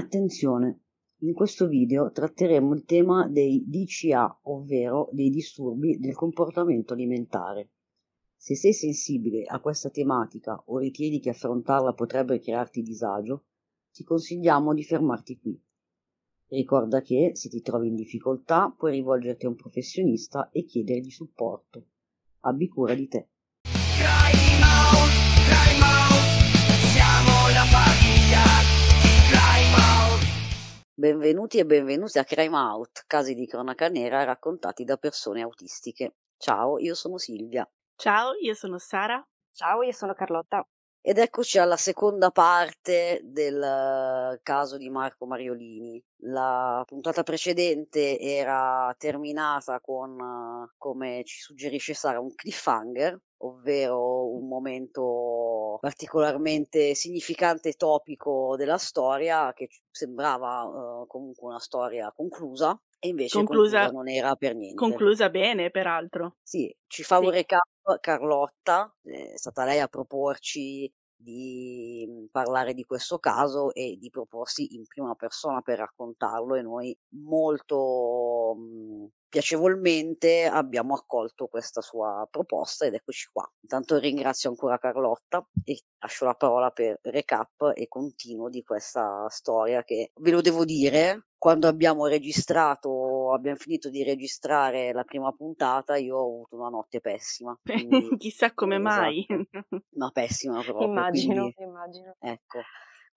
Attenzione! In questo video tratteremo il tema dei DCA, ovvero dei disturbi del comportamento alimentare. Se sei sensibile a questa tematica o ritieni che affrontarla potrebbe crearti disagio, ti consigliamo di fermarti qui. Ricorda che, se ti trovi in difficoltà, puoi rivolgerti a un professionista e chiedergli supporto. Abbi cura di te. Cry now, cry now. Benvenuti e benvenuti a Crime Out, casi di cronaca nera raccontati da persone autistiche. Ciao, io sono Silvia. Ciao, io sono Sara. Ciao, io sono Carlotta. Ed eccoci alla seconda parte del eh, caso di Marco Mariolini. La puntata precedente era terminata con, eh, come ci suggerisce Sara, un cliffhanger ovvero un momento particolarmente significante e topico della storia che sembrava uh, comunque una storia conclusa e invece conclusa, conclusa non era per niente. Conclusa bene, peraltro. Sì, ci fa sì. un recap Carlotta, eh, è stata lei a proporci di mm, parlare di questo caso e di proporsi in prima persona per raccontarlo e noi molto mm, piacevolmente abbiamo accolto questa sua proposta ed eccoci qua. Intanto ringrazio ancora Carlotta e lascio la parola per recap e continuo di questa storia che ve lo devo dire, quando abbiamo registrato, abbiamo finito di registrare la prima puntata, io ho avuto una notte pessima. Quindi, Chissà come esatto, mai. Ma pessima proprio. Immagino, quindi, immagino. Ecco.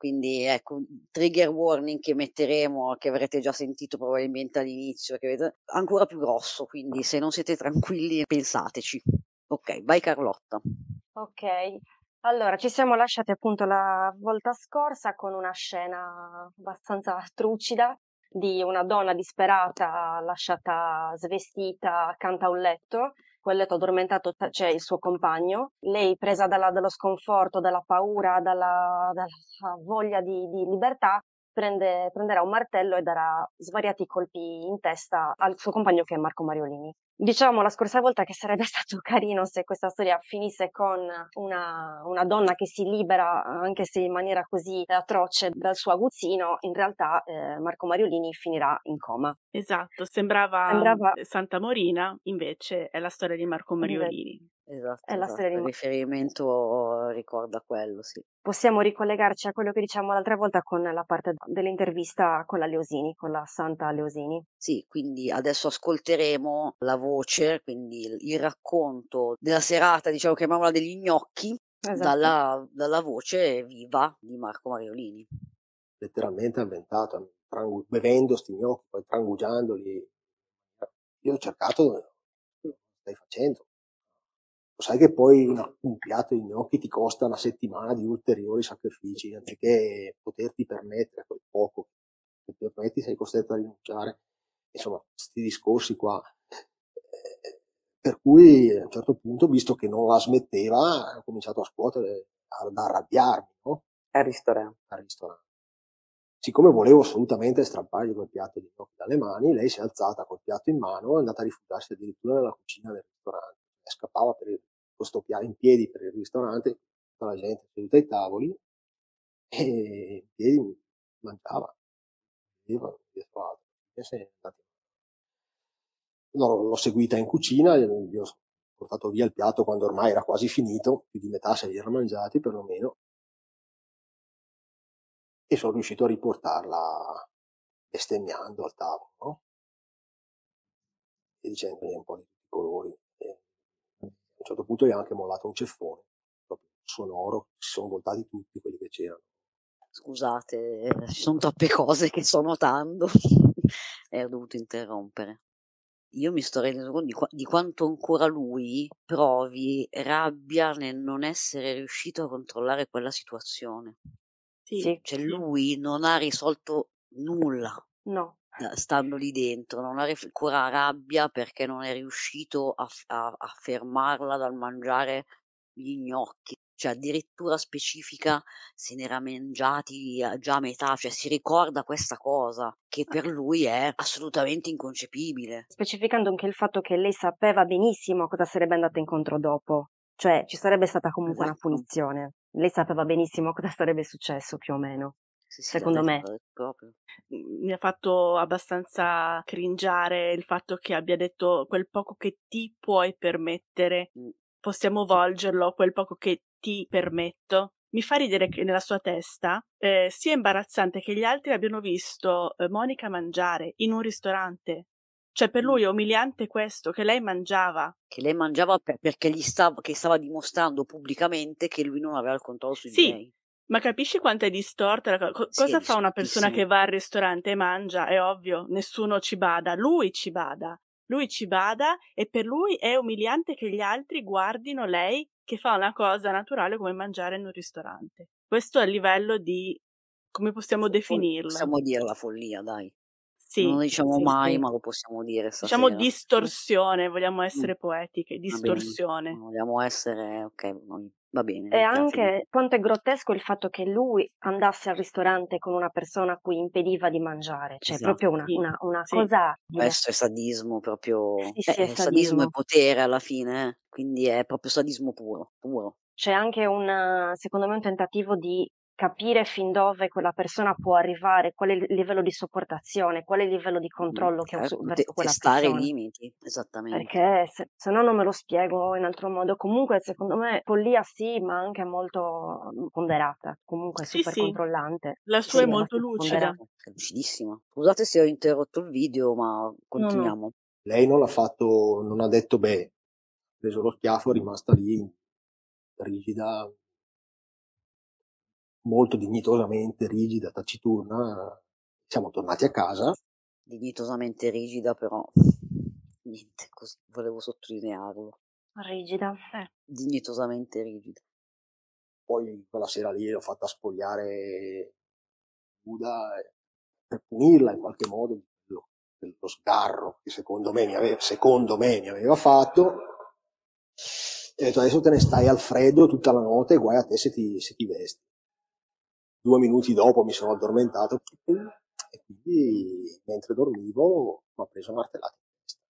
Quindi ecco, un trigger warning che metteremo, che avrete già sentito probabilmente all'inizio, che avete... ancora più grosso, quindi se non siete tranquilli pensateci. Ok, vai Carlotta. Ok, allora, ci siamo lasciati appunto la volta scorsa con una scena abbastanza trucida di una donna disperata lasciata svestita accanto a un letto quel letto addormentato cioè, c'è il suo compagno, lei presa dalla, dallo sconforto, dalla paura, dalla, dalla voglia di, di libertà, prende, prenderà un martello e darà svariati colpi in testa al suo compagno che è Marco Mariolini. Diciamo la scorsa volta che sarebbe stato carino se questa storia finisse con una, una donna che si libera, anche se in maniera così atroce, dal suo aguzzino, in realtà eh, Marco Mariolini finirà in coma. Esatto, sembrava, sembrava, eh, Santa Morina, invece è la storia di Marco Mariolini. Esatto, è la esatto. storia di... il riferimento ricorda quello, sì. Possiamo ricollegarci a quello che diciamo l'altra volta con la parte dell'intervista con la Leosini, con la Santa Leosini. Sì, quindi adesso ascolteremo la voce, quindi il, il racconto della serata, diciamo chiamiamola degli gnocchi, esatto. dalla, dalla, voce viva di Marco Mariolini. Letteralmente avventato, trangu- bevendo sti gnocchi, poi trangugiandoli. Io ho cercato, stai facendo? Lo sai che poi una, un piatto di gnocchi ti costa una settimana di ulteriori sacrifici, anziché poterti permettere quel poco che ti permetti sei costretto a rinunciare. Insomma, questi discorsi qua per cui a un certo punto, visto che non la smetteva, ho cominciato a scuotere, ad arrabbiarmi, no? Al ristorante. Al ristorante. Siccome volevo assolutamente strappargli quel piatto di gnocchi dalle mani, lei si è alzata col piatto in mano, e è andata a rifugiarsi addirittura nella cucina del ristorante. E scappava per il, questo piatto in piedi per il ristorante, tutta la gente seduta ai tavoli, e in piedi mangiava. Io, io, io, io, io, io, io, io, io, l'ho seguita in cucina, gli ho portato via il piatto quando ormai era quasi finito, più di metà se li erano mangiati perlomeno, e sono riuscito a riportarla bestemmiando al tavolo, no? e dicendogli un po' di colori. E a un certo punto gli ha anche mollato un ceffone, proprio sonoro, si sono voltati tutti quelli che c'erano. Scusate, eh, ci sono troppe cose che sto notando e ho dovuto interrompere io mi sto rendendo conto di, qua- di, quanto ancora lui provi rabbia nel non essere riuscito a controllare quella situazione. Sì. Cioè, cioè, sì. Cioè lui non ha risolto nulla. No. Eh, stando lì dentro, non ha rif- ancora rabbia perché non è riuscito a, f- a-, a fermarla dal mangiare gli gnocchi cioè addirittura specifica se ne era mangiati già a metà, cioè si ricorda questa cosa che per lui è assolutamente inconcepibile. Specificando anche il fatto che lei sapeva benissimo cosa sarebbe andata incontro dopo, cioè ci sarebbe stata comunque esatto. una punizione. Lei sapeva benissimo cosa sarebbe successo più o meno. Sì, sì, secondo me. Mi ha fatto abbastanza cringiare il fatto che abbia detto quel poco che ti puoi permettere, mm. possiamo volgerlo, quel poco che ti permetto. Mi fa ridere che nella sua testa eh, sia imbarazzante che gli altri abbiano visto eh, Monica mangiare in un ristorante. Cioè, per lui è umiliante questo, che lei mangiava. Che lei mangiava per, perché gli stava, stava, dimostrando pubblicamente che lui non aveva il controllo sui sì, miei. Ma capisci quanto è distorta la cosa? Sì, cosa fa una persona che va al ristorante e mangia? È ovvio, nessuno ci bada, lui ci bada. Lui ci bada e per lui è umiliante che gli altri guardino lei che fa una cosa naturale come mangiare in un ristorante. Questo è il livello di come possiamo definirlo? Possiamo dire la follia, dai. Sì, non lo diciamo sì, mai, sì. ma lo possiamo dire. Diciamo stasera. Diciamo distorsione, vogliamo essere poetiche, distorsione. Bene, vogliamo essere, ok, Va bene. E anche quanto è grottesco il fatto che lui andasse al ristorante con una persona a cui impediva di mangiare, cioè esatto. proprio una, una, una sì. cosa. Questo è sadismo proprio. Sì, sì, eh, è sadismo. sadismo e potere alla fine, eh. quindi è proprio sadismo puro. puro. C'è anche un, secondo me, un tentativo di capire fin dove quella persona può arrivare, qual è il livello di sopportazione, qual è il livello di mm, controllo che ho certo, su, verso quella testare i limiti, esattamente. Perché se, se, no non me lo spiego in altro modo. Comunque, secondo me, follia sì, ma anche molto mm, ponderata, comunque sì, sì. controllante. La sua sì, è molto lucida. Ponderata. È lucidissima. Scusate se ho interrotto il video, ma continuiamo. No, no. Lei non ha fatto, non ha detto beh, ha preso lo schiaffo, è rimasta lì rigida, molto dignitosamente rigida, taciturna, siamo tornati a casa. Dignitosamente rigida però, niente, così volevo sottolinearlo. Rigida, eh. Dignitosamente rigida. Poi quella sera lì l'ho fatta spogliare Buda eh, per punirla in qualche modo dello, dello sgarro che secondo me mi aveva, me mi aveva fatto. E ho detto adesso te ne stai al freddo tutta la notte, guai a te se ti, se ti vesti due minuti dopo mi sono addormentato e quindi mentre dormivo mi ha preso martellato in testa.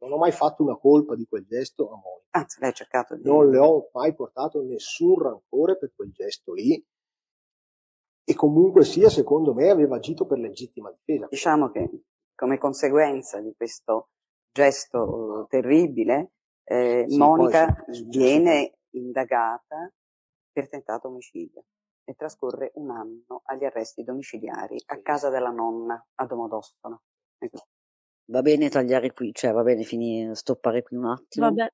Non ho mai fatto una colpa di quel gesto a Monica. Anzi, lei ha cercato di... Non le ho mai portato nessun rancore per quel gesto lì e comunque sia, secondo me, aveva agito per legittima difesa. Diciamo che come conseguenza di questo gesto eh, terribile, eh, sì, Monica viene indagata per tentato omicidio e trascorre un anno agli arresti domiciliari a casa della nonna a Domodossola. Ecco. Va bene tagliare qui, cioè va bene finire, stoppare qui un attimo. Vabbè.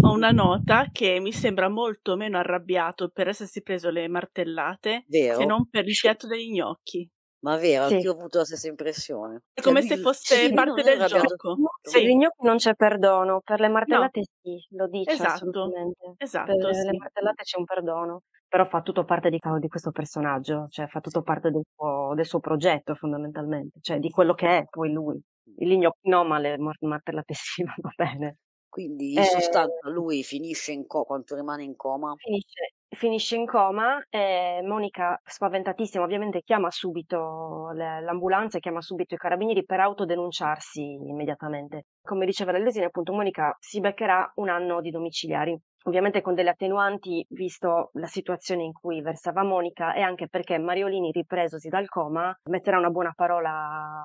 Ho una nota che mi sembra molto meno arrabbiato per essersi preso le martellate Vero. che non per il piatto degli gnocchi. Ma vero, sì. anch'io ho avuto la stessa impressione. È cioè, come se fosse sì, parte del gioco. Sì. Per il gnocchi non c'è perdono, per le martellate no. sì, lo dice esatto. Esatto, per sì. le martellate c'è un perdono. Però fa tutto parte di, di questo personaggio, cioè fa tutto parte del suo, del suo, progetto fondamentalmente, cioè di quello che è poi lui. Il gnocchi no, ma le martellate sì, va bene. Quindi in eh, sostanza lui finisce in coma, quanto rimane in coma? Finisce finisce in coma e eh, Monica, spaventatissima, ovviamente chiama subito l'ambulanza, e chiama subito i carabinieri per autodenunciarsi immediatamente. Come diceva l'Alesina, appunto, Monica si beccherà un anno di domiciliari. Ovviamente con delle attenuanti, visto la situazione in cui versava Monica, e anche perché Mariolini, ripresosi dal coma, metterà una buona parola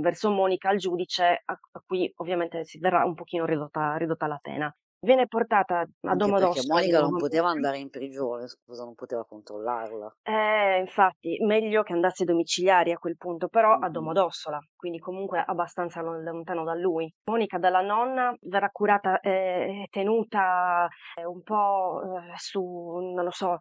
verso Monica al giudice, a cui ovviamente si verrà un pochino ridotta, ridotta la pena viene portata a Domodossola. Perché Monica non poteva andare in prigione, scusa, non poteva controllarla. Eh, infatti, meglio che andasse domiciliari a quel punto, però mm-hmm. a Domodossola, quindi comunque abbastanza lontano da lui. Monica dalla nonna verrà curata e eh, tenuta eh, un po' eh, su, non lo so,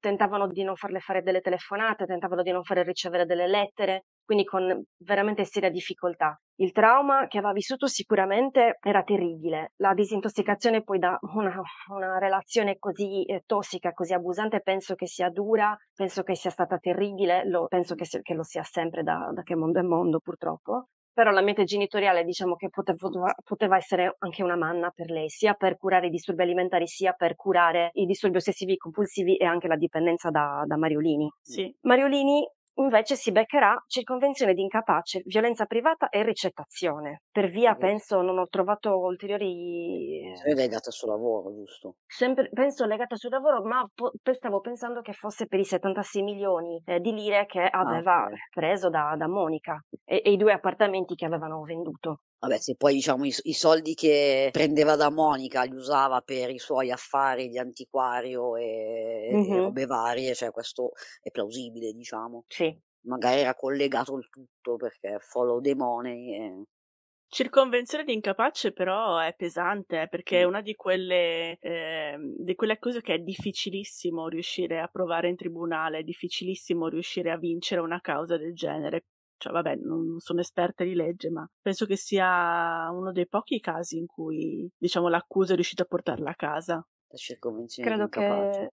tentavano di non farle fare delle telefonate, tentavano di non farle ricevere delle lettere, quindi con veramente seria difficoltà. Il trauma che aveva vissuto sicuramente era terribile. La disintossicazione poi da una, una relazione così eh, tossica, così abusante, penso che sia dura, penso che sia stata terribile, lo, penso che, che, lo sia sempre da, da che mondo è mondo purtroppo però l'ambiente genitoriale diciamo che poteva, poteva, essere anche una manna per lei, sia per curare i disturbi alimentari, sia per curare i disturbi ossessivi compulsivi e anche la dipendenza da, da Mariolini. Sì. Mariolini Invece si beccherà circonvenzione di incapace, violenza privata e ricettazione. Per via, sì. penso, non ho trovato ulteriori... Eh, Sei legata sul lavoro, giusto? Sempre, penso legata sul lavoro, ma po- stavo pensando che fosse per i 76 milioni eh, di lire che ah, aveva ah, okay. preso da, da Monica e, e, i due appartamenti che avevano venduto. Vabbè, se poi diciamo i, i, soldi che prendeva da Monica li usava per i suoi affari di antiquario e, mm-hmm. e robe varie, cioè questo è plausibile, diciamo. Sì. Magari era collegato il tutto perché follow the money. E... Circonvenzione di incapace però è pesante eh, perché mm. è una di quelle, eh, di quelle accuse che è difficilissimo riuscire a provare in tribunale, è difficilissimo riuscire a vincere una causa del genere cioè vabbè, non sono esperta di legge, ma penso che sia uno dei pochi casi in cui, diciamo, l'accusa è riuscita a portarla a casa. La circonvenzione Credo che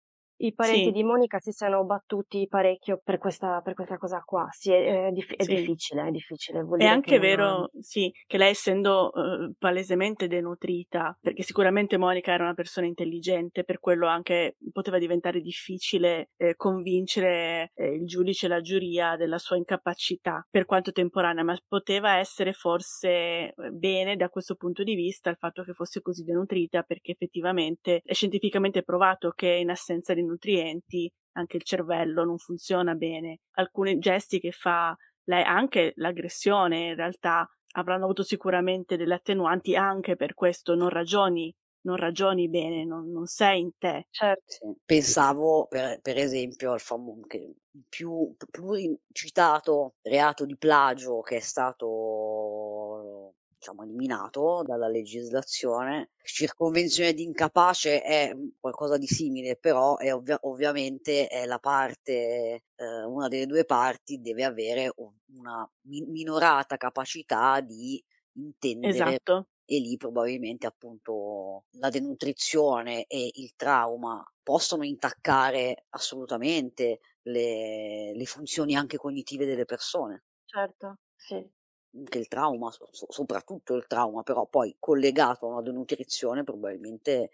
i parenti sì. di Monica si siano battuti parecchio per questa, per questa cosa qua. Sì, è, è, dif- è sì. difficile, è difficile. Vuol è anche vero, sì, che lei essendo uh, palesemente denutrita, perché sicuramente Monica era una persona intelligente, per quello anche poteva diventare difficile eh, convincere eh, il giudice e la giuria della sua incapacità, per quanto temporanea, ma poteva essere forse eh, bene da questo punto di vista il fatto che fosse così denutrita, perché effettivamente è scientificamente provato che in assenza di nutrienti, anche il cervello non funziona bene. Alcuni gesti che fa lei, anche l'aggressione in realtà, avranno avuto sicuramente delle attenuanti anche per questo, non ragioni non ragioni bene, non, non, sei in te. Certo. Pensavo per, per esempio al famoso più, più citato reato di plagio che è stato diciamo, eliminato dalla legislazione. Circonvenzione di incapace è mhmm, qualcosa di simile, però è ovvia- ovviamente è la parte, eh, una delle due parti deve avere una mi- minorata capacità di intendere. Esatto. E lì probabilmente appunto la denutrizione e il trauma possono intaccare assolutamente le, le funzioni anche cognitive delle persone. Certo, sì anche mhmm, il trauma, so- soprattutto il trauma, però poi collegato a una denutrizione, probabilmente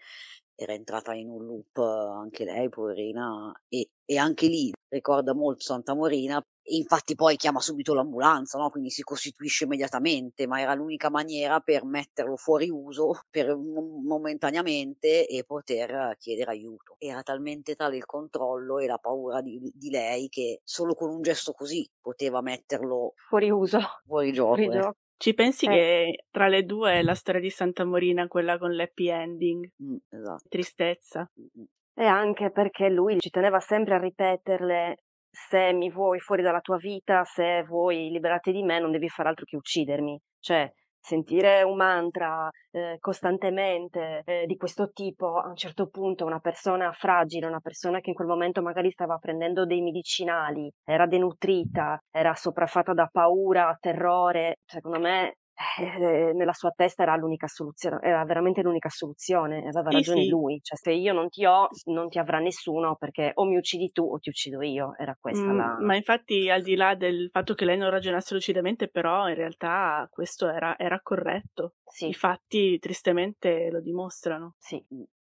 era entrata in un loop anche lei, poverina, e, e anche lì ricorda molto Santa Morina infatti poi chiama subito l'ambulanza, no? quindi si costituisce immediatamente, ma era l'unica maniera per metterlo fuori uso per momentaneamente e poter chiedere aiuto. Era talmente tale il controllo e la paura di, di lei che solo con un gesto così poteva metterlo fuori uso, fuori gioco. Fuori eh. gioco. Ci pensi eh. che tra le due è la storia di Santa Morina quella con l'happy ending? Mm, esatto. Tristezza. Mm-hmm. E anche perché lui ci teneva sempre a ripeterle se mi vuoi fuori dalla tua vita, se vuoi liberarti di me, non devi fare altro che uccidermi. Cioè, sentire un mantra eh, costantemente eh, di questo tipo, a un certo punto una persona fragile, una persona che in quel momento magari stava prendendo dei medicinali, era denutrita, era sopraffatta da paura, terrore, secondo me eh, nella sua testa era l'unica soluzione, era veramente l'unica soluzione, aveva sì, ragione sì. lui, cioè se io non ti ho non ti avrà nessuno perché o mi uccidi tu o ti uccido io, era questa mm, la... Ma infatti al di là del fatto che lei non ragionasse lucidamente però in realtà questo era, era corretto, sì. i fatti tristemente lo dimostrano. Sì,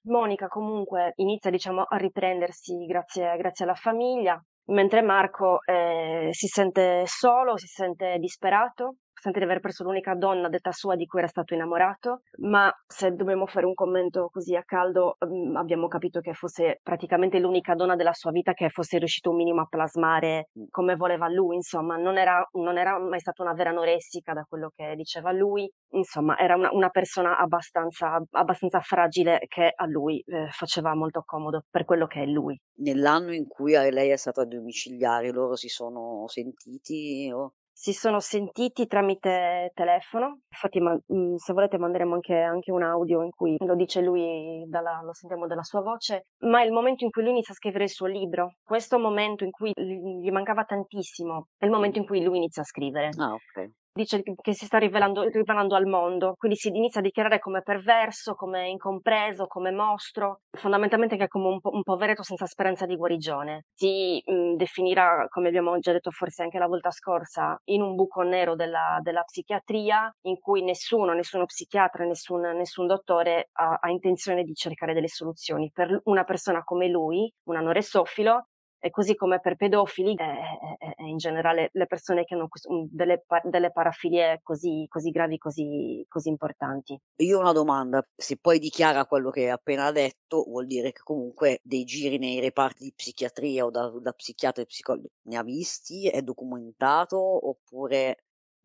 Monica comunque inizia diciamo a riprendersi grazie, grazie alla famiglia, mentre Marco eh, si sente solo, si sente disperato nonostante di aver perso l'unica donna detta sua di cui era stato innamorato, ma se dobbiamo fare un commento così a caldo, mm, abbiamo capito che fosse praticamente l'unica donna della sua vita che fosse riuscito un minimo a plasmare mm, come voleva lui, insomma, non era, non era mai stata una vera anoressica da quello che diceva lui, insomma, era una, una persona abbastanza, abbastanza, fragile che a lui eh, faceva molto comodo per quello che è lui. Nell'anno in cui eh, lei è stata domiciliare, loro si sono sentiti o si sono sentiti tramite telefono. Infatti, ma, mm, se volete, manderemo anche, anche, un audio in cui lo dice lui, dalla, lo sentiamo dalla sua voce. Ma è il momento in cui lui inizia a scrivere il suo libro, questo momento in cui gli mancava tantissimo, è il momento in cui lui inizia a scrivere. Ah, ok dice che si sta rivelando, rivelando al mondo, quindi si inizia a dichiarare come perverso, come incompreso, come mostro, fondamentalmente anche come un, po- un poveretto senza speranza di guarigione. Si mh, definirà, come abbiamo già detto forse anche la volta scorsa, in un buco nero della, della psichiatria in cui nessuno, nessuno psichiatra, nessun, nessun dottore ha, ha intenzione di cercare delle soluzioni. Per una persona come lui, un anoressofilo, e così come per pedofili e, eh, e, eh, e eh, in generale le persone che hanno delle, delle parafilie così, così gravi, così, così, importanti. Io ho una domanda, se poi dichiara quello che hai appena detto, vuol dire che comunque dei giri nei reparti di psichiatria o da, da psichiatra e psicologi ne ha visti, è documentato oppure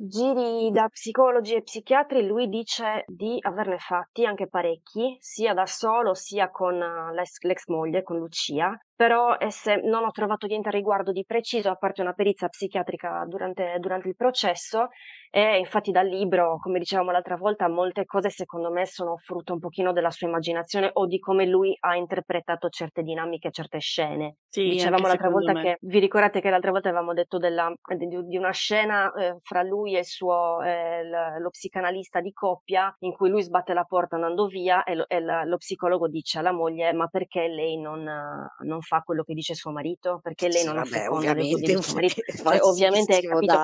Giri da psicologi e psichiatri, lui dice di averne fatti anche parecchi, sia da solo sia con l'ex, l'ex moglie, con Lucia, però esse, non ho trovato niente a riguardo di preciso, a parte una perizia psichiatrica durante, durante il processo e infatti dal libro, come dicevamo l'altra volta, molte cose secondo me sono frutto un pochino della sua immaginazione o di come lui ha interpretato certe dinamiche, certe scene. Sì, dicevamo l'altra volta me. che, vi ricordate che l'altra volta avevamo detto della, di, di, una scena eh, fra lui e il suo, eh, lo psicanalista di coppia in cui lui sbatte la porta andando via e lo, e la, lo psicologo dice alla moglie ma perché lei non, non fa quello che dice suo marito, perché lei sì, non vabbè, affonda le suo marito. Poi, ovviamente capito,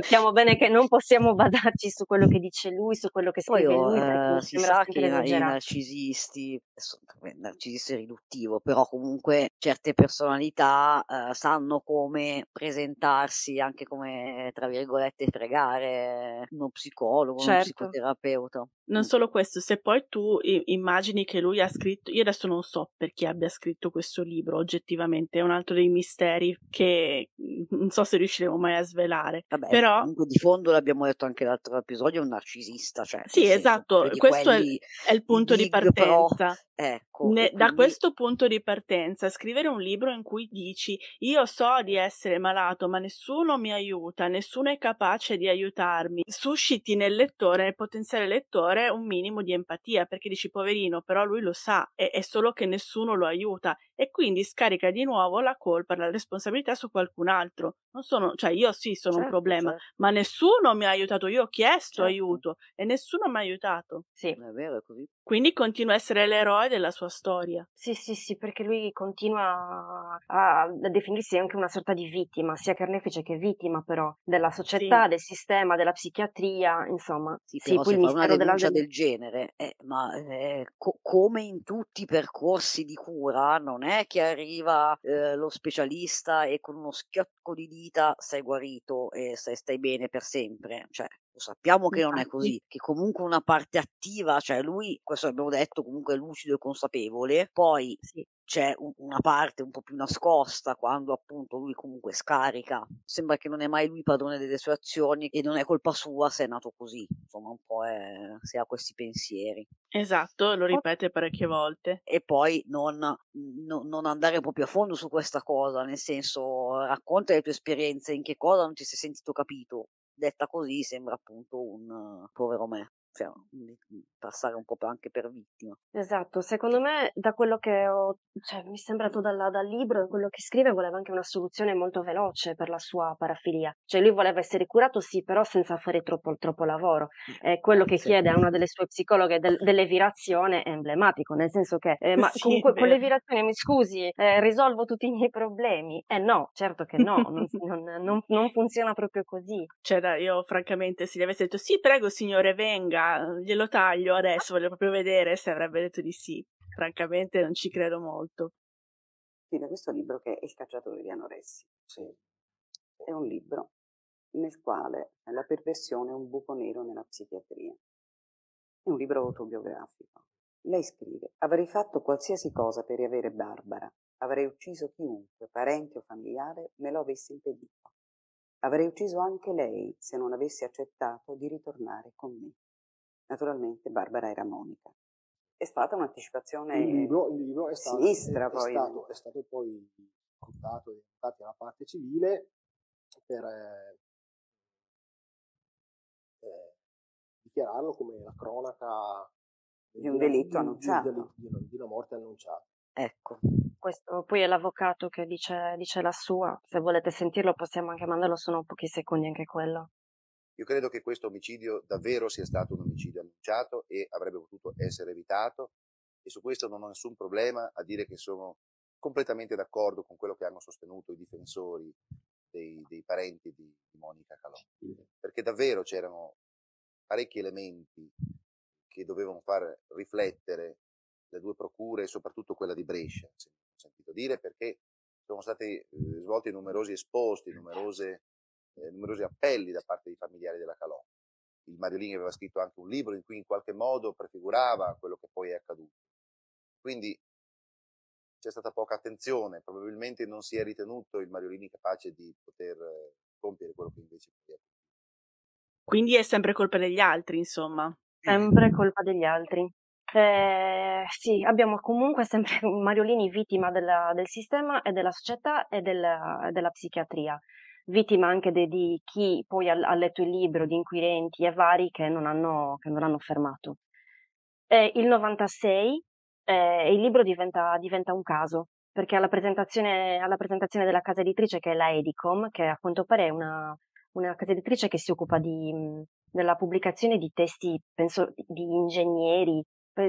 sappiamo bene che non possiamo badarci su quello che dice lui, su quello che scrive Poi, lui, eh, si sa che i narcisisti, narcisista è riduttivo, però comunque certe personalità eh, sanno come presentarsi, anche come, tra virgolette, fregare uno psicologo, certo. uno psicoterapeuta. Non mm. solo questo, se poi tu immagini che lui ha scritto, io adesso non so per chi abbia scritto questo libro, oggettivamente, è un altro dei misteri che non so se riusciremo mai a svelare. Vabbè, Però... comunque di fondo l'abbiamo detto anche l'altro episodio, è un narcisista. Cioè, sì, esatto, questo è, il, è il punto di, partenza. Però Ecco, ne, quindi... Da questo punto di partenza, scrivere un libro in cui dici io so di essere malato, ma nessuno mi aiuta, nessuno è capace di aiutarmi, susciti nel lettore, nel potenziale lettore, un minimo di empatia, perché dici poverino, però lui lo sa, è, è solo che nessuno lo aiuta e quindi scarica di nuovo la colpa, la responsabilità su qualcun altro. Non sono, cioè io sì sono certo, un problema, certo. ma nessuno mi ha aiutato, io ho chiesto certo. aiuto e nessuno mi ha aiutato. Sì, è vero, è così. Quindi continua a essere l'eroe della sua storia. Sì, sì, sì, perché lui continua a, a definirsi anche una sorta di vittima, sia carnefice che vittima però, della società, sì. del sistema, della psichiatria, insomma. Sì, sì poi il mistero della... del genere, eh, ma eh, co- come in tutti i percorsi di cura, non è che arriva eh, lo specialista e con uno schiocco di dita sei guarito e stai, stai bene per sempre, cioè lo sappiamo che non è così, che comunque una parte attiva, cioè lui, questo abbiamo detto, comunque è lucido e consapevole, poi sì. c'è un, una parte un po' più nascosta quando appunto lui comunque scarica, sembra che non è mai lui padrone delle sue azioni e non è colpa sua se è nato così, insomma un po' è, se ha questi pensieri. Esatto, lo ripete parecchie volte. E poi non, no, non andare proprio a fondo su questa cosa, nel senso racconta le tue esperienze, in che cosa non ti sei sentito capito, Detta così sembra appunto un eh, povero me cioè, mhmm, passare un po' anche per vittima. Esatto, secondo me da quello che ho, cioè, mi è sembrato dalla, dal libro, quello che scrive, voleva anche una soluzione molto veloce per la sua parafilia, cioè lui voleva essere curato sì, però senza fare troppo, troppo lavoro. È quello che sì. chiede a una delle sue psicologhe del, dell'evirazione è emblematico, nel senso che eh, ma sì, comunque con l'evirazione mi scusi, eh, risolvo tutti i miei problemi? Eh no, certo che no, non, non, non, non funziona proprio così. Cioè, io francamente se gli avessi detto sì, prego signore, venga, glielo taglio adesso, voglio proprio vedere se avrebbe detto di sì. Francamente non ci credo molto. Sì, da questo libro che è Il cacciatore di anoressi. Sì. È un libro nel quale la perversione è un buco nero nella psichiatria. È un libro autobiografico. Lei scrive, avrei fatto qualsiasi cosa per riavere Barbara, avrei ucciso chiunque, parente o familiare, me lo avesse impedito. Avrei ucciso anche lei se non avessi accettato di ritornare con me naturalmente Barbara era Monica. È stata un'anticipazione il libro, il libro è stato, sinistra è, poi. È stato, è stato poi contato e portato alla parte civile per eh, eh, dichiararlo come la cronaca di un delitto di, annunciato. Di, un delitto, di una morte annunciata. Ecco. Questo poi è l'avvocato che dice, dice, la sua. Se volete sentirlo possiamo anche mandarlo, sono pochi secondi anche quello. Io credo che questo omicidio davvero sia stato un omicidio annunciato e avrebbe potuto essere evitato e su questo non ho nessun problema a dire che sono completamente d'accordo con quello che hanno sostenuto i difensori dei, dei parenti di, Monica Calò, perché davvero c'erano parecchi elementi che dovevano far riflettere le due procure, soprattutto quella di Brescia, se ho sentito dire, perché sono stati eh, svolti numerosi esposti, numerose eh, numerosi appelli da parte dei familiari della Calò. Il Mariolini aveva scritto anche un libro in cui in qualche modo prefigurava quello che poi è accaduto. Quindi c'è stata poca attenzione, probabilmente non si è ritenuto il Mariolini capace di poter eh, compiere quello che invece poteva. Quindi è sempre colpa degli altri, insomma. Sempre colpa degli altri. Eh, sì, abbiamo comunque sempre Mariolini vittima della, del sistema e della società e della, della psichiatria vittima anche de, di chi poi ha, ha, letto il libro, di inquirenti e vari che non hanno, che non hanno fermato. Eh, il 96 eh, il libro diventa, diventa un caso, perché alla presentazione, alla presentazione, della casa editrice che è la Edicom, che a quanto pare è una, una casa editrice che si occupa di, mm, della pubblicazione di testi, penso, di ingegneri,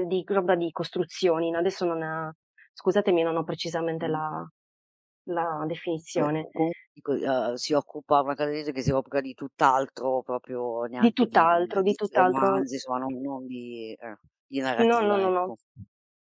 di roba di costruzioni, adesso non ha, scusatemi, non ho precisamente la, la definizione. Uh, si occupa una casa editrice che si occupa di tutt'altro, proprio neanche di tutt'altro, di, di tutt'altro. Romanzi, insomma, non, non di, eh, di narrativa. No, no, ecco.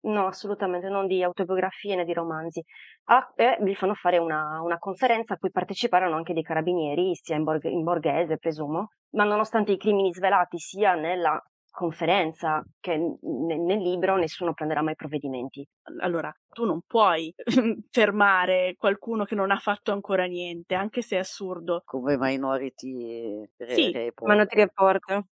no, no. assolutamente, non di autobiografie né di romanzi. Ah, eh, gli fanno fare una, una, conferenza a cui parteciparono anche dei carabinieri, sia in, borg- in borghese, presumo, ma nonostante i crimini svelati sia nella conferenza che nel libro nessuno prenderà mai provvedimenti. Allora, tu non puoi fermare qualcuno che non ha fatto ancora niente, anche se è assurdo. Come Minority Re- sì, Report. Minority Report.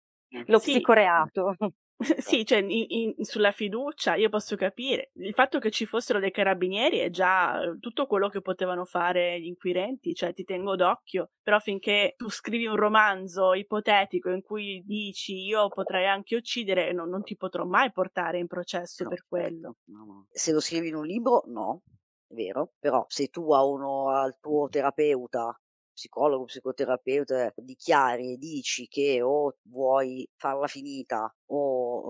Lo sì. psicoreato. Sì, cioè in, in, sulla fiducia io posso capire. Il fatto che ci fossero dei carabinieri è già eh, tutto quello che potevano fare gli inquirenti, cioè ti tengo d'occhio, però finché tu scrivi un romanzo ipotetico in cui dici io potrei anche uccidere, no, non ti potrò mai portare in processo no, per quello. No, Se lo scrivi in un libro, no, è vero, però se tu a uno, al tuo terapeuta psicologo, psicoterapeuta dichiari e dici che o vuoi farla finita o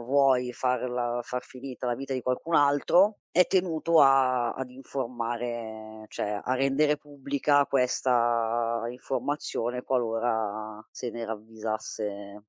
eh, vuoi farla, far finita la vita di qualcun altro, è tenuto a, ad informare, cioè a rendere pubblica questa informazione qualora se ne ravvisasse.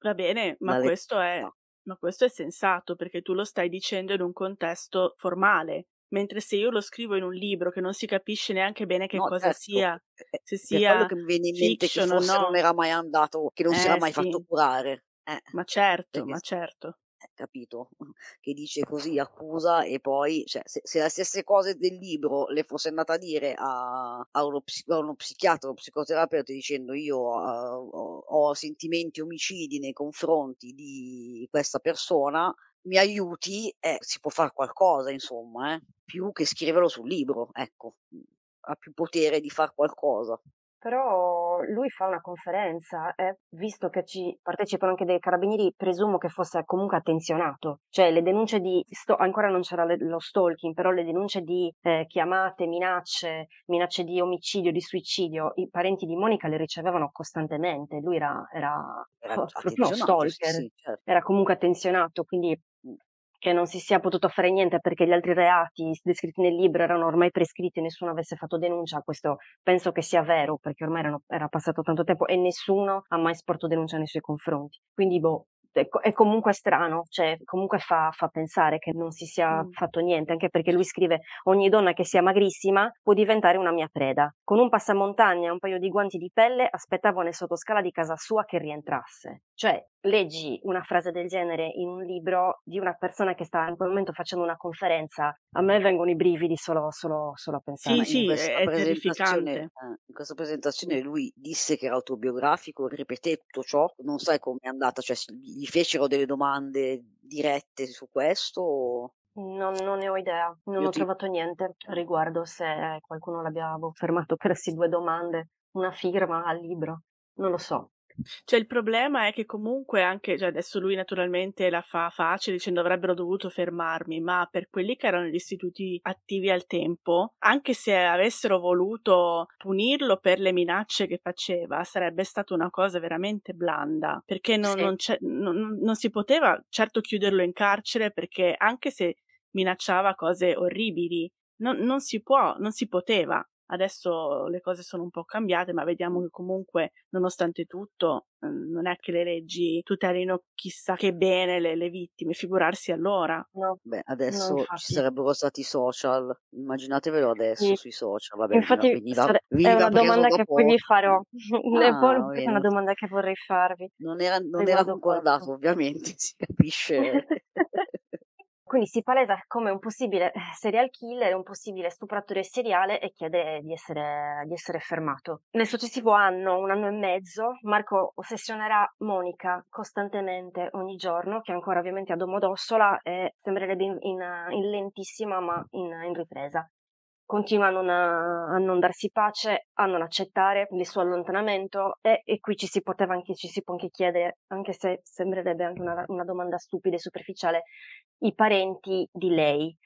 Va bene, ma le... questo è ah. ma questo è sensato perché tu lo stai dicendo in un contesto formale, Mentre se io lo scrivo in un libro che non si capisce neanche bene che no, cosa certo. sia, eh, eh, se sia che mi viene in mente che forse no. non era mai andato, che non eh, si era eh, mai sì. fatto curare. Eh. Ma certo, Perché ma certo capito? Che dice così, accusa e poi, cioè, se, se, le stesse cose del libro le fosse andata a dire a, a, uno, a uno, psichiatra, o psicoterapeuta dicendo io uh, ho sentimenti omicidi nei confronti di questa persona, mi aiuti, eh, si può fare qualcosa, insomma, eh? più che scriverlo sul libro, ecco, mm, ha più potere di far qualcosa. Però lui fa una conferenza e, eh? visto che ci partecipano anche dei carabinieri, presumo che fosse comunque attenzionato. Cioè, le denunce di. Sto, ancora non c'era lo stalking, però le denunce di eh, chiamate, minacce, minacce di omicidio, di suicidio, i parenti di Monica le ricevevano costantemente. Lui era. era, era no, stalker. Sì, certo. Era comunque attenzionato, quindi che non si sia potuto fare niente perché gli altri reati descritti nel libro erano ormai prescritti e nessuno avesse fatto denuncia, questo penso che sia vero perché ormai erano, era passato tanto tempo e nessuno ha mai sporto denuncia nei suoi confronti. Quindi boh, è, è comunque strano, cioè comunque fa, fa, pensare che non si sia mm. fatto niente, anche perché lui scrive ogni donna che sia magrissima può diventare una mia preda. Con un passamontagna e un paio di guanti di pelle aspettavo nel sottoscala di casa sua che rientrasse. Cioè, leggi una frase del genere in un libro di una persona che sta in quel momento facendo una conferenza, a me vengono i brividi solo, solo, solo a pensare. Sì, sì, è terrificante. Eh, in questa presentazione lui disse che era autobiografico, ripeté tutto ciò, non sai com'è andata, cioè gli fecero delle domande dirette su questo? Non, non, ne ho idea, non Io ho ti... trovato niente riguardo se qualcuno l'abbia fermato per sì due domande, una firma al libro, non lo so. Cioè, il problema è che comunque anche, cioè adesso lui naturalmente la fa facile dicendo avrebbero dovuto fermarmi, ma per quelli che erano gli istituti attivi al tempo, anche se avessero voluto punirlo per le minacce che faceva, sarebbe stata una cosa veramente blanda, perché non, sì. non, non, non si poteva certo chiuderlo in carcere perché anche se minacciava cose orribili, non, non, si può, non si poteva Adesso le cose sono un po' cambiate, ma vediamo che comunque, nonostante tutto, ehm, non è che le leggi tutelino chissà che bene le, le vittime, figurarsi allora. No. Beh, adesso no, ci sarebbero stati social, immaginatevelo adesso sì. sui social. Vabbè, infatti veniva, sare- veniva ah, è una domanda che poi vi farò, ah, è una domanda che vorrei farvi. Non era, non era concordato, ovviamente, si capisce. Quindi si palesa come un possibile eh, serial killer, un possibile stupratore seriale e chiede di essere, di essere fermato. Nel successivo anno, un anno e mezzo, Marco ossessionerà Monica costantemente ogni giorno, che è ancora ovviamente a Domodossola e sembrerebbe in, in, in lentissima ma in, in ripresa continua a non, a, a non, darsi pace, a non accettare il suo allontanamento e, e qui ci si, anche, ci si può anche chiedere, anche se sembrerebbe anche una, una domanda stupida e superficiale, i parenti di lei.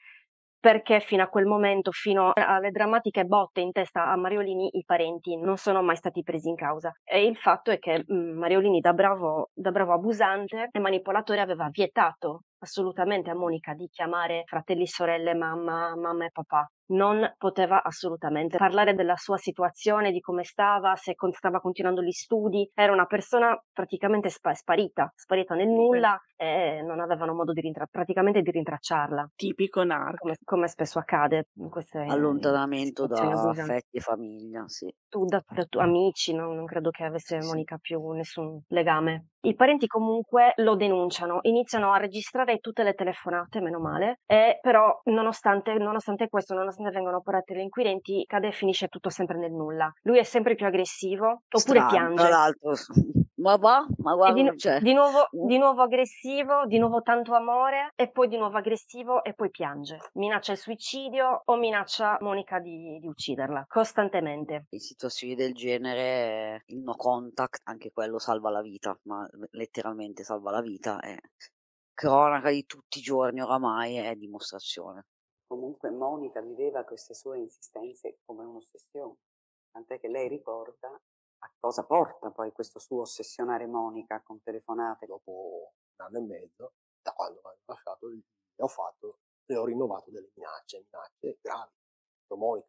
Perché fino a quel momento, fino alle drammatiche botte in testa a Mariolini, i parenti non sono mai stati presi in causa. E il fatto è che mm, Mariolini, da bravo, da bravo abusante e manipolatore, aveva vietato assolutamente a Monica di chiamare fratelli, sorelle, mamma, mamma e papà. Non poteva assolutamente parlare della sua situazione, di come stava, se stava continuando gli studi. Era una persona praticamente spa- sparita, sparita nel nulla e non avevano modo di rintra- praticamente di rintracciarla. Tipico narco. Come, come spesso accade in queste Allontanamento da affetti e famiglia, sì tu da, da tu, amici, no? non credo che avesse Monica più nessun legame. I parenti comunque lo denunciano, iniziano a registrare tutte le telefonate, meno male, e però nonostante, nonostante questo, nonostante vengano operate le inquirenti, cade e finisce tutto sempre nel nulla. Lui è sempre più aggressivo, oppure Strano, piange. Tra l'altro, ma va, ma guarda, di, cioè. di, nuovo, mm. di nuovo aggressivo, di nuovo tanto amore e poi di nuovo aggressivo e poi piange. Minaccia il suicidio o minaccia Monica di, di ucciderla costantemente. In situazioni situazioni del genere il no contact, anche quello salva la vita, ma letteralmente salva la vita, è cronaca di tutti i giorni oramai, è dimostrazione. Comunque Monica viveva queste sue insistenze come un'ossessione, tant'è che lei ricorda a cosa porta poi questo suo ossessionare Monica con telefonate. Dopo un anno e mezzo, da quando mi hanno lasciato, le ho fatto, le ho rinnovato delle minacce, minacce gravi. Monica,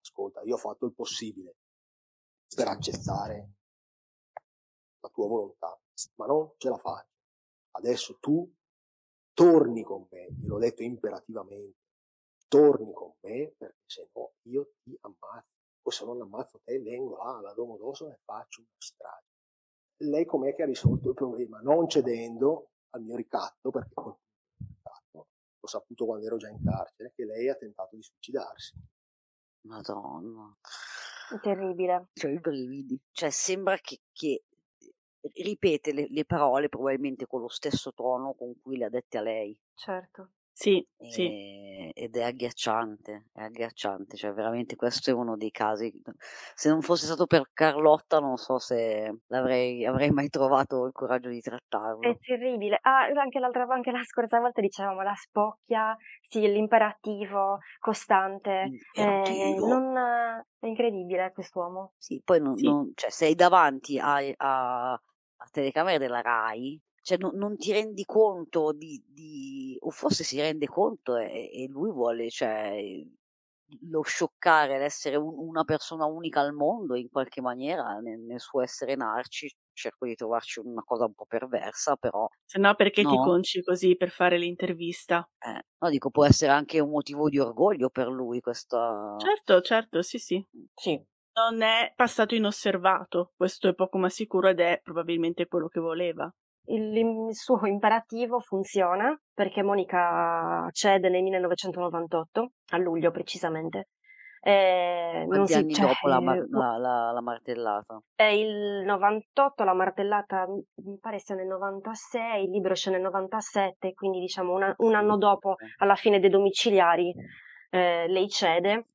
ascolta, io ho fatto il possibile, per accettare la tua volontà, ma non ce la faccio. Adesso tu torni con me, gliel'ho detto imperativamente, torni con me perché se no io ti ammazzo, o se non ammazzo te vengo là alla Domodossola e faccio una strage. Lei com'è che ha risolto il problema? Non cedendo al mio ricatto, perché ho saputo quando ero già in carcere, che lei ha tentato di suicidarsi. Madonna. Terribile. Cioè, i brividi. Cioè, sembra che, che eh, ripete le, le parole probabilmente con lo stesso tono con cui le ha dette a lei. Certo. Sì, sì. ed è agghiacciante, è agghiacciante, cioè veramente questo è uno dei casi. Se non fosse stato per Carlotta, non so se l'avrei avrei mai trovato il coraggio di trattarlo. È terribile. Ah, anche, anche la scorsa volta dicevamo la spocchia, sì, l'imperativo costante. Eh, Imperativo. Eh, non, è incredibile quest'uomo. Sì, poi non, sì. non cioè, sei davanti a, a a telecamere della RAI cioè no, non ti rendi conto di, di, o forse si rende conto e, e lui vuole cioè, lo scioccare, l'essere un, una persona unica al mondo in qualche maniera nel, nel, suo essere narci. Cerco di trovarci una cosa un po' perversa, però. Se no, perché no. ti conci così per fare l'intervista? Eh, no, dico, può essere anche un motivo di orgoglio per lui questa. Certo, certo, sì, sì. Sì, non è passato inosservato, questo è poco ma sicuro ed è probabilmente quello che voleva il, il suo imperativo funziona perché Monica cede nel 1998, a luglio precisamente, eh, Quanti non anni cioè, dopo la, la, la, la, martellata? È il 98, la martellata mi pare sia nel 96, il libro esce nel 97, quindi diciamo una, un anno dopo, alla fine dei domiciliari, eh, lei cede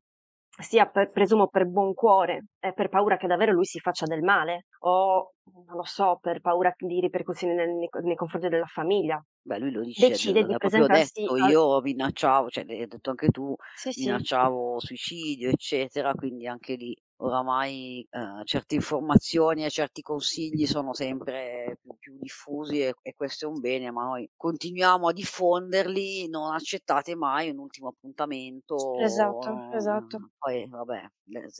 sia per, presumo per buon cuore, eh, per paura che davvero lui si faccia del male, o non lo so, per paura di ripercussioni nel, nei, nei, confronti della famiglia. Beh, lui lo dice, decide di presentarsi. Detto, al... Io minacciavo, cioè l'hai detto anche tu, sì, minacciavo sì. suicidio, eccetera, quindi anche lì oramai eh, certe informazioni e certi consigli sono sempre più, più diffusi e, e, questo è un bene, ma noi continuiamo a diffonderli, non accettate mai un ultimo appuntamento. Esatto, eh, esatto. Ehm, poi vabbè,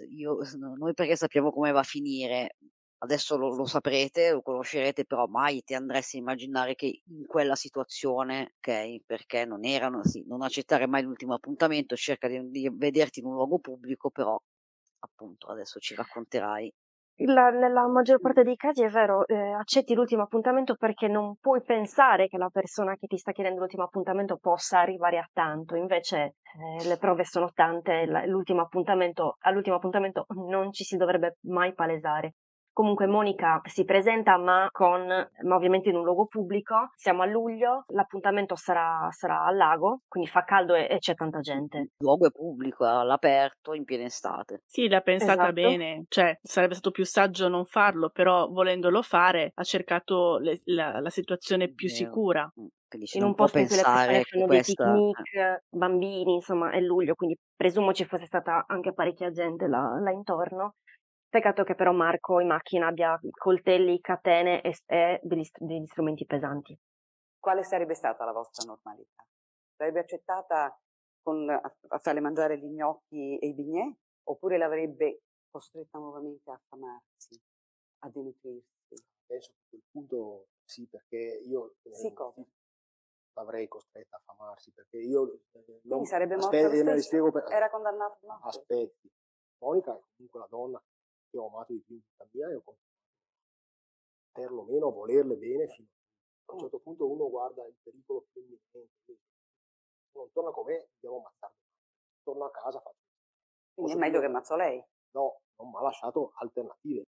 io, noi perché sappiamo come va a finire, adesso lo, lo, saprete, lo conoscerete, però mai ti andresti a immaginare che in quella situazione, ok, perché non erano, sì, non accettare mai l'ultimo appuntamento, cerca di, di vederti in un luogo pubblico, però appunto adesso ci racconterai. La, nella maggior parte dei casi è vero, eh, accetti l'ultimo appuntamento perché non puoi pensare che la persona che ti sta chiedendo l'ultimo appuntamento possa arrivare a tanto, invece eh, le prove sono tante, l'ultimo appuntamento, all'ultimo appuntamento non ci si dovrebbe mai palesare. Comunque Monica si presenta ma, con, ma ovviamente in un luogo pubblico, siamo a luglio, l'appuntamento sarà, sarà al lago, quindi fa caldo e, e, c'è tanta gente. Il luogo è pubblico, all'aperto, in piena estate. Sì, l'ha pensata esatto. bene, cioè sarebbe stato più saggio non farlo, però volendolo fare ha cercato le, la, la, situazione più Vero. sicura mm, in un posto in cui le persone fanno questa... dei picnic, bambini, insomma è luglio, quindi presumo ci fosse stata anche parecchia gente là, là intorno. Peccato che però Marco in macchina abbia coltelli, catene e, e degli, degli strumenti pesanti. Quale sarebbe stata la vostra normalità? L'avrebbe accettata con, a, a farle mangiare gli gnocchi e i bignè? Oppure l'avrebbe costretta nuovamente a affamarsi, a denutrirsi? Penso che a quel punto sì, perché io... Eh, sì, come? l'avrei costretta a famarsi perché io eh, quindi non, sarebbe morta aspetti, lo stesso, per, era condannato no? aspetti Monica è comunque la donna che ho amato di più in vita mia e ho continuato perlomeno a volerle bene fino a un certo punto uno guarda il pericolo più imminente non torna con me, devo ammazzarlo torno a casa faccio quindi è meglio che ammazzo lei no, non mi ha lasciato alternative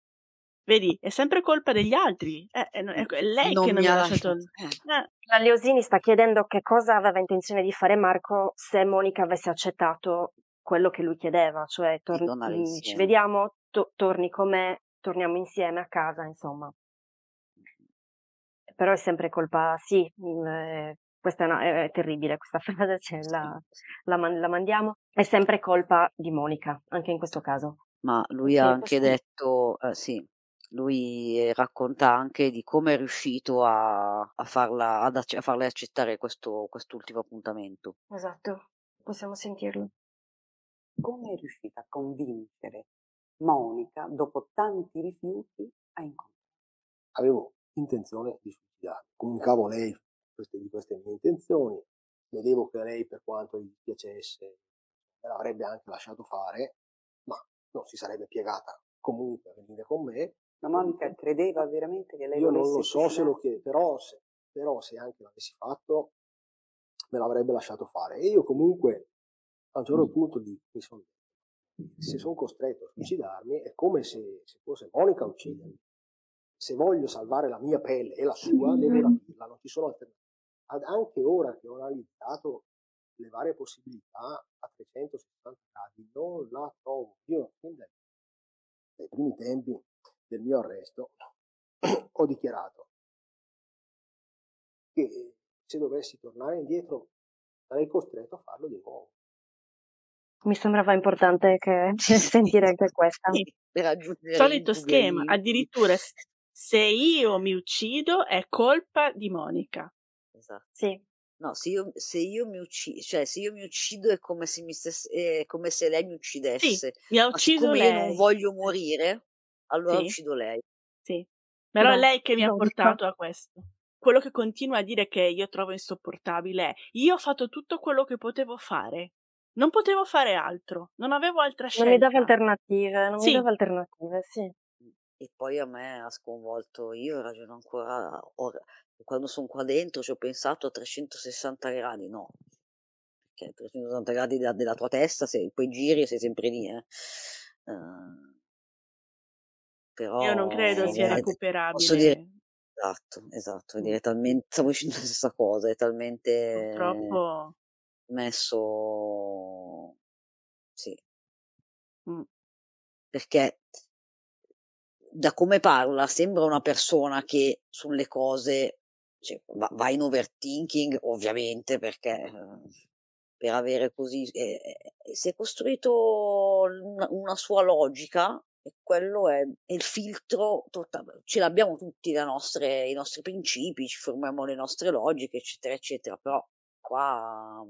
Vedi, è sempre colpa degli altri. È, eh, è, eh, ecco, è lei non che non mi ha lasciato. lasciato. Eh. La eh. Leosini sta chiedendo che cosa aveva intenzione di fare Marco se Monica avesse accettato quello che lui chiedeva, cioè tor- mm, ci vediamo, to- torni con me, torniamo insieme a casa, insomma. Però è sempre colpa, sì, mm, eh, questa è, una, è, terribile questa frase, cioè la, la, man- la, mandiamo, è sempre colpa di Monica, anche in questo caso. Ma lui ha anche detto, eh, sì, lui racconta anche di come è riuscito a, a, farla, ad, a farle accettare questo, quest'ultimo appuntamento. Esatto, possiamo sentirlo come è riuscita a convincere Monica, dopo tanti rifiuti, a incontrare? Avevo intenzione di suicidarmi, comunicavo a lei queste, di queste mie intenzioni, vedevo che lei, per quanto gli piacesse, me l'avrebbe anche lasciato fare, ma non si sarebbe piegata comunque a venire con me. Ma Monica credeva veramente che lei Io non lo so se lo chiede, però se, però se anche l'avessi fatto me l'avrebbe lasciato fare. E io comunque a un certo mm. punto di, mi sono mm. se sono costretto a eh. suicidarmi è come se, se fosse Monica a uccidermi. Se voglio salvare la mia pelle e la sua, devo rapirla, non ci sono alternative. anche ora che ho analizzato le varie possibilità a 360 gradi, non la trovo. Io fin dai, dai primi tempi del mio arresto ho dichiarato che se dovessi tornare indietro sarei costretto a farlo di nuovo mi sembrava importante che sentire anche questa. Sì, Solito schema, addirittura se io mi uccido è colpa di Monica. Esatto. Sì. No, se io, se io mi uccido, cioè se io mi uccido è come se, stesse, è come se lei mi uccidesse. Sì, mi ha ucciso Ma lei. io non voglio morire, allora sì. uccido lei. Sì. Però no, è lei che mi no, ha portato no. a questo quello che continua a dire che io trovo insopportabile è io ho fatto tutto quello che potevo fare. Non potevo fare altro, non avevo altra scelta. Non mi dava alternative, non sì. mi dava alternative, sì. E poi a me ha sconvolto, io ragiono ancora, ora, quando sono qua dentro ci ho pensato a 360 gradi, no, perché 360 gradi della, della tua testa, se poi giri sei sempre lì, eh. Uh, però... Io non credo sia eh, recuperabile. Posso dire, Esatto, esatto, dire, talmente, stavo dicendo la stessa cosa, è talmente... Purtroppo messo sì. Mh. Perché da come parla sembra una persona che sulle cose cioè, va, va, in overthinking, ovviamente, perché ehm, per avere così eh, eh, eh, si è costruito una, una, sua logica e quello è, è il filtro totale. Ce l'abbiamo tutti nostre, i nostri principi, ci formiamo le nostre logiche, eccetera, eccetera, però qua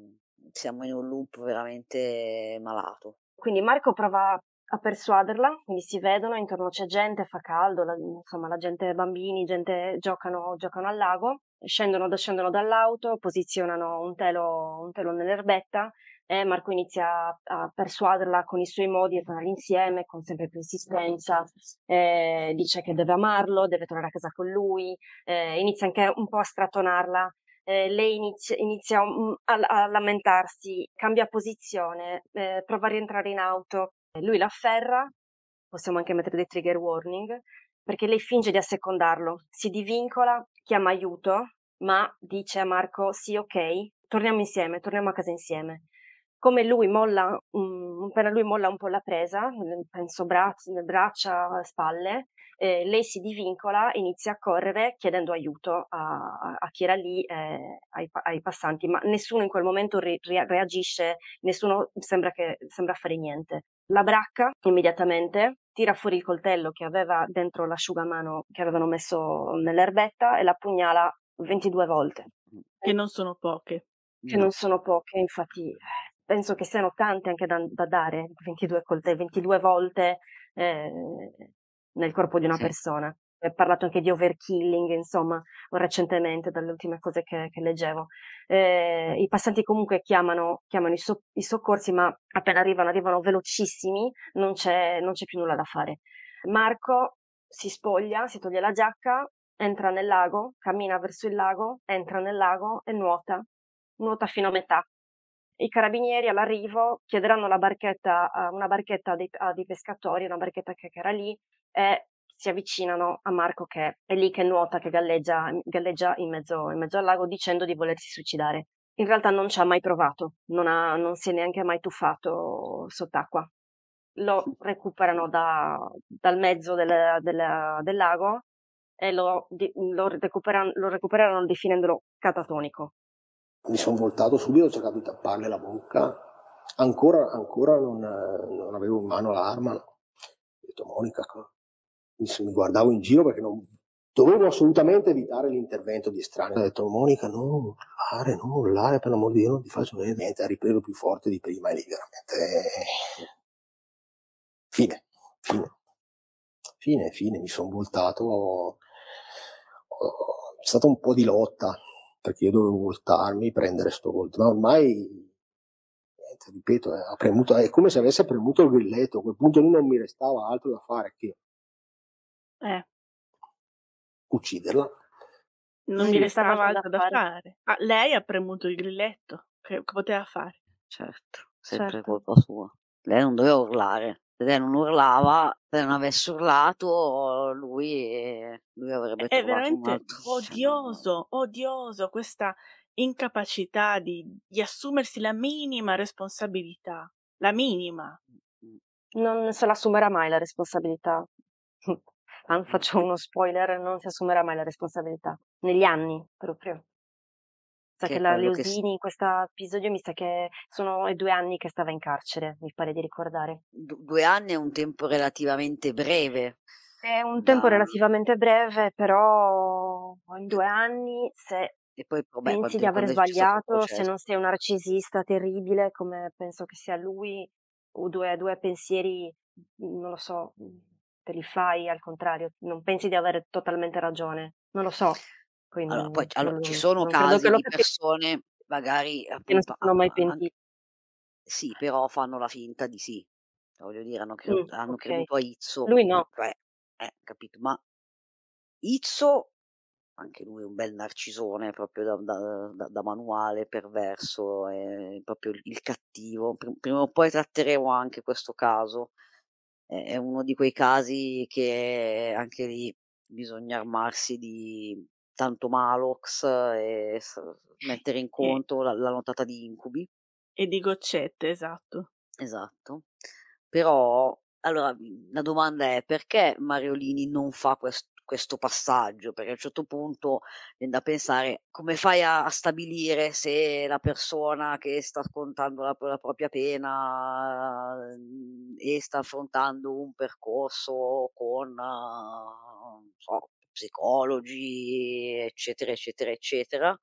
siamo in un loop veramente malato. Quindi Marco prova a persuaderla, quindi si vedono, intorno c'è gente, fa caldo, la, insomma la gente, bambini, gente giocano, giocano al lago, scendono, scendono dall'auto, posizionano un telo, un telo nell'erbetta e Marco inizia a persuaderla con i suoi modi e tornare insieme con sempre più insistenza, eh, dice che deve amarlo, deve tornare a casa con lui, eh, inizia anche un po' a strattonarla eh, lei inizia, inizia mm, a, a, lamentarsi, cambia posizione, eh, prova a rientrare in auto, lui la afferra, possiamo anche mettere dei trigger warning, perché lei finge di assecondarlo, si divincola, chiama aiuto, ma dice a Marco sì ok, torniamo insieme, torniamo a casa insieme come lui molla, um, appena lui molla un po' la presa, penso brazza, braccia, spalle, eh, lei si divincola e inizia a correre chiedendo aiuto a, a chi era lì, eh, ai, ai, passanti, ma nessuno in quel momento re, reagisce, nessuno sembra, che, sembra fare niente. La bracca immediatamente tira fuori il coltello che aveva dentro l'asciugamano che avevano messo nell'erbetta e la pugnala 22 volte. Che non sono poche. Che no. non sono poche, infatti eh, penso che siano tante anche da, da dare, 22 coltelli, 22 volte eh, nel corpo di una sì. persona. Ho parlato anche di overkilling, insomma, recentemente, dalle ultime cose che, che leggevo. Eh, I passanti comunque chiamano, chiamano i, so, i, soccorsi, ma appena arrivano, arrivano velocissimi, non c'è, non c'è più nulla da fare. Marco si spoglia, si toglie la giacca, entra nel lago, cammina verso il lago, entra nel lago e nuota. Nuota fino a metà, i carabinieri all'arrivo chiederanno la barchetta, eh, una barchetta dei, a ah, dei pescatori, una barchetta che era lì, e si avvicinano a Marco che è lì che nuota, che galleggia, galleggia in, mezzo, in, mezzo, al lago dicendo di volersi suicidare. In realtà non ci ha mai provato, non, ha, non si è neanche mai tuffato sott'acqua. Lo recuperano da, dal mezzo del, del, del lago e lo, lo, recuperano, lo recuperano definendolo catatonico, mi sono voltato subito, ho cercato di tapparle la bocca. Ancora, ancora non, non, avevo in mano l'arma. Ho detto, Monica, mi, mi guardavo in giro perché non, dovevo assolutamente evitare l'intervento di estranei. Ho detto, Monica, non urlare, non urlare, per l'amor di Dio, non ti faccio vedere niente. Ha ripreso più forte di prima e lì veramente... Eh, fine, fine, fine, fine. Mi sono voltato. È stata un po' di lotta, perché io dovevo voltarmi, prendere sto volto, ma ormai, niente, ripeto, eh, premuto, è come se avesse premuto il grilletto, a quel punto lì non mi restava altro da fare che eh. ucciderla. Non mi restava altro da fare. Da fare. Ah, lei ha premuto il grilletto, che poteva fare? Certo, sempre certo. colpa sua. Lei non doveva urlare lei non urlava, se non avesse urlato lui, lui avrebbe È veramente odioso, odioso questa incapacità di, di, assumersi la minima responsabilità, la minima. Non se l'assumerà mai la responsabilità. Faccio uno spoiler, non si assumerà mai la responsabilità, negli anni proprio sa che, che la Leosini in questo episodio mi sa che sono due anni che stava in carcere, mi pare di ricordare. Du- due anni è un tempo relativamente breve. È un tempo no. relativamente breve, però in due anni se e poi, vabbè, pensi di aver sbagliato, se non sei un narcisista terribile come penso che sia lui, o due, due pensieri, non lo so, te li fai al contrario, non pensi di avere totalmente ragione, non lo so. Quindi allora, poi, allora, ci sono casi di persone, capito. magari appunto, non sono mai pentite. Sì, però fanno la finta di sì. Voglio dire, hanno, cre- mm, hanno okay. creduto a Izzo. Lui no. Cioè, eh, capito, ma Izzo, anche lui è un bel narcisone, proprio da, da, da, da manuale, perverso, è proprio il cattivo. Prima o poi tratteremo anche questo caso. È uno di quei casi che anche lì bisogna armarsi di tanto Malox eh, e mettere in conto e, la, la notata di incubi. E di goccette, esatto. Esatto. Però, allora, mhmm, la domanda è perché Mariolini non fa questo? questo passaggio, perché a un certo punto viene da pensare come fai a, a stabilire se la persona che sta scontando la, la, propria pena mhmm, e sta affrontando un percorso con uh, so, psicologi, eccetera, eccetera, eccetera,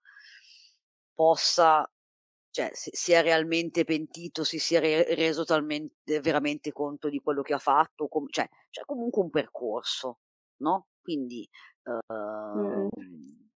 possa, cioè, si sia realmente pentito, si sia re- reso talmente, veramente conto di quello che ha fatto, com- cioè, c'è comunque un percorso, no? Quindi uh, mm.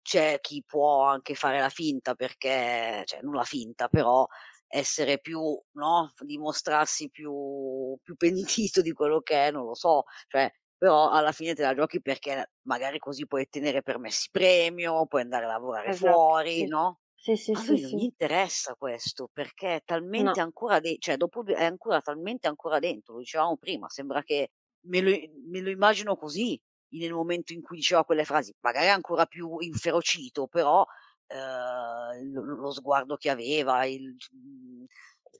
c'è chi può anche fare la finta perché, cioè, non la finta, però essere più, no? Dimostrarsi più, più pentito di quello che è, non lo so, cioè però alla fine te la giochi perché magari così puoi ottenere permessi premio, puoi andare a lavorare esatto, fuori, sì. no? Sì, sì, a sì, non sì. interessa questo perché è talmente no. ancora dentro, cioè dopo è ancora talmente ancora dentro, lo dicevamo prima, sembra che me lo, me lo immagino così nel momento in cui diceva quelle frasi, magari ancora più inferocito, però eh, lo, lo, sguardo che aveva, il, mhmm,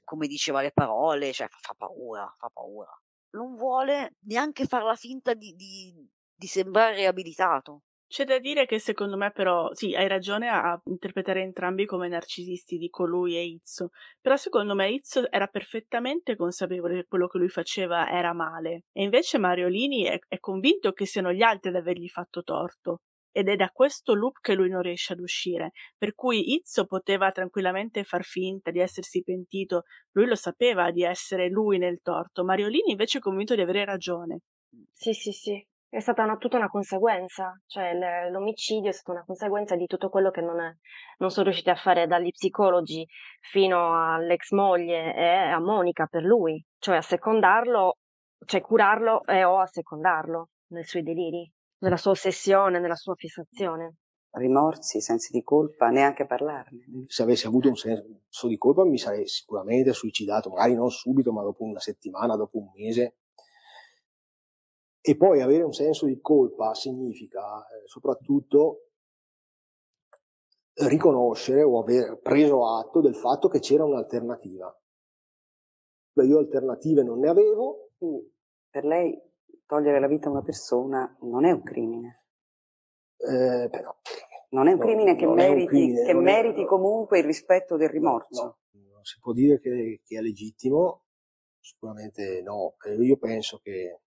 come diceva le parole, cioè fa, fa paura, fa paura non vuole neanche far la finta di, di, di sembrare riabilitato. C'è da dire che secondo me però, sì, hai ragione a interpretare entrambi come narcisisti di colui e Izzo, però secondo me Izzo era perfettamente consapevole che quello che lui faceva era male e invece Mariolini è, è convinto che siano gli altri ad avergli fatto torto ed è da questo loop che lui non riesce ad uscire. Per cui Izzo poteva tranquillamente far finta di essersi pentito, lui lo sapeva di essere lui nel torto, Mariolini invece è convinto di avere ragione. Sì, sì, sì, è stata una, tutta una conseguenza, cioè l'omicidio è stata una conseguenza di tutto quello che non, è, non sono riusciti a fare dagli psicologi fino all'ex moglie e a Monica per lui, cioè a secondarlo, cioè curarlo e o a secondarlo nei suoi deliri nella sua ossessione, nella sua fissazione. Rimorsi, sensi di colpa, neanche parlarne. Se avessi avuto un senso di colpa mi sarei sicuramente suicidato, magari non subito, ma dopo una settimana, dopo un mese. E poi avere un senso di colpa significa eh, soprattutto riconoscere o aver preso atto del fatto che c'era un'alternativa. Beh, io alternative non ne avevo. Quindi per lei togliere la vita a una persona non è un crimine. Eh, però, non è un crimine no, che meriti, crimine, che meriti è, comunque il rispetto del rimorso. No, non si può dire che, che, è legittimo, sicuramente no. Io penso che,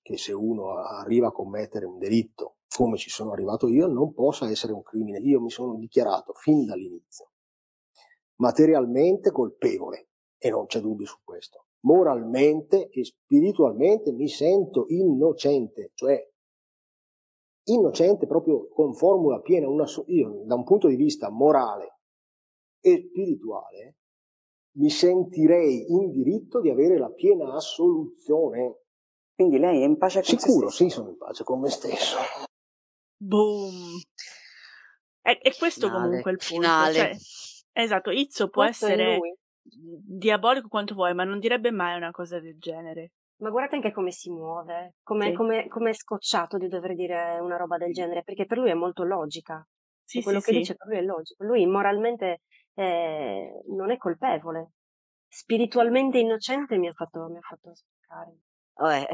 che se uno arriva a commettere un delitto, come ci sono arrivato io, non possa essere un crimine. Io mi sono dichiarato fin dall'inizio materialmente colpevole e non c'è dubbio su questo moralmente che spiritualmente mi sento innocente, cioè innocente proprio con formula piena, una, io da un punto di vista morale e spirituale mi sentirei in diritto di avere la piena assoluzione. Quindi lei è in pace con Sicuro, se stesso? Sicuro, sì, sono in pace con me stesso. Boom! E, questo finale, comunque è il punto. Finale. Cioè, esatto, Izzo può Questo essere diabolico quanto vuoi, ma non direbbe mai una cosa del genere. Ma guardate anche come si muove, come, sì. è scocciato di dover dire una roba del genere, perché per lui è molto logica. Cioè, sì, quello sì, che dice per lui è logico. Lui moralmente eh, non è colpevole. Spiritualmente innocente mi ha fatto, mi ha fatto spaccare. Oh, eh,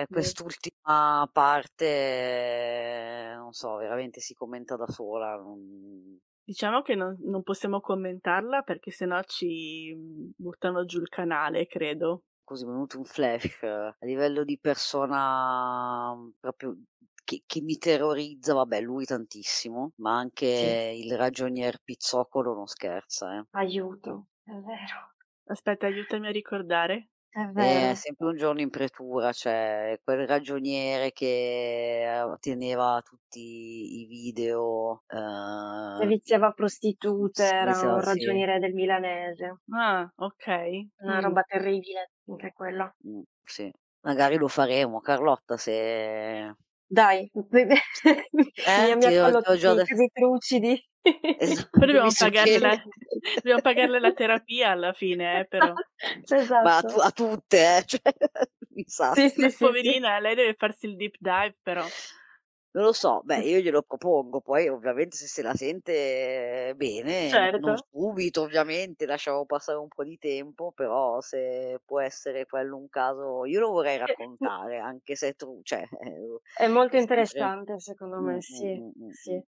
eh, quest'ultima parte, non so, veramente si commenta da sola. Non... Diciamo che non, non possiamo commentarla perché sennò ci mm, buttano giù il canale, credo. Così è venuto un flash eh, a livello di persona mm, proprio che, che, mi terrorizza, vabbè, lui tantissimo, ma anche sì. il ragionier Pizzocolo non scherza. Eh. Aiuto, è vero. Aspetta, aiutami a ricordare. È eh, È sempre un giorno in pretura, cioè quel ragioniere che, ehm, teneva tutti i video, ehm Seviziava prostitute, era un sì. ragioniere del milanese. Ah, ok. Una Mh. Mm. roba terribile, anche quella. Mh, mm, sì. Magari lo faremo, Carlotta se dai, eh, mi ha fatto i casi trucidi. Esatto, dobbiamo, pagarle la, dobbiamo pagarle la terapia alla fine, eh, però. Esatto. Ma a, a tutte, eh, cioè, mi sa. Sì, sì, sì, poverina, lei deve farsi il deep dive, però. Non lo so, beh, io glielo propongo, poi ovviamente se se la sente bene, Certo. non subito ovviamente, lasciamo passare un po' di tempo, però se può essere quello un caso, io lo vorrei mm. raccontare, anche se è tru cioè, eh, È molto è sempre interessante secondo mm, me, mm, sì, mh, mh, sì.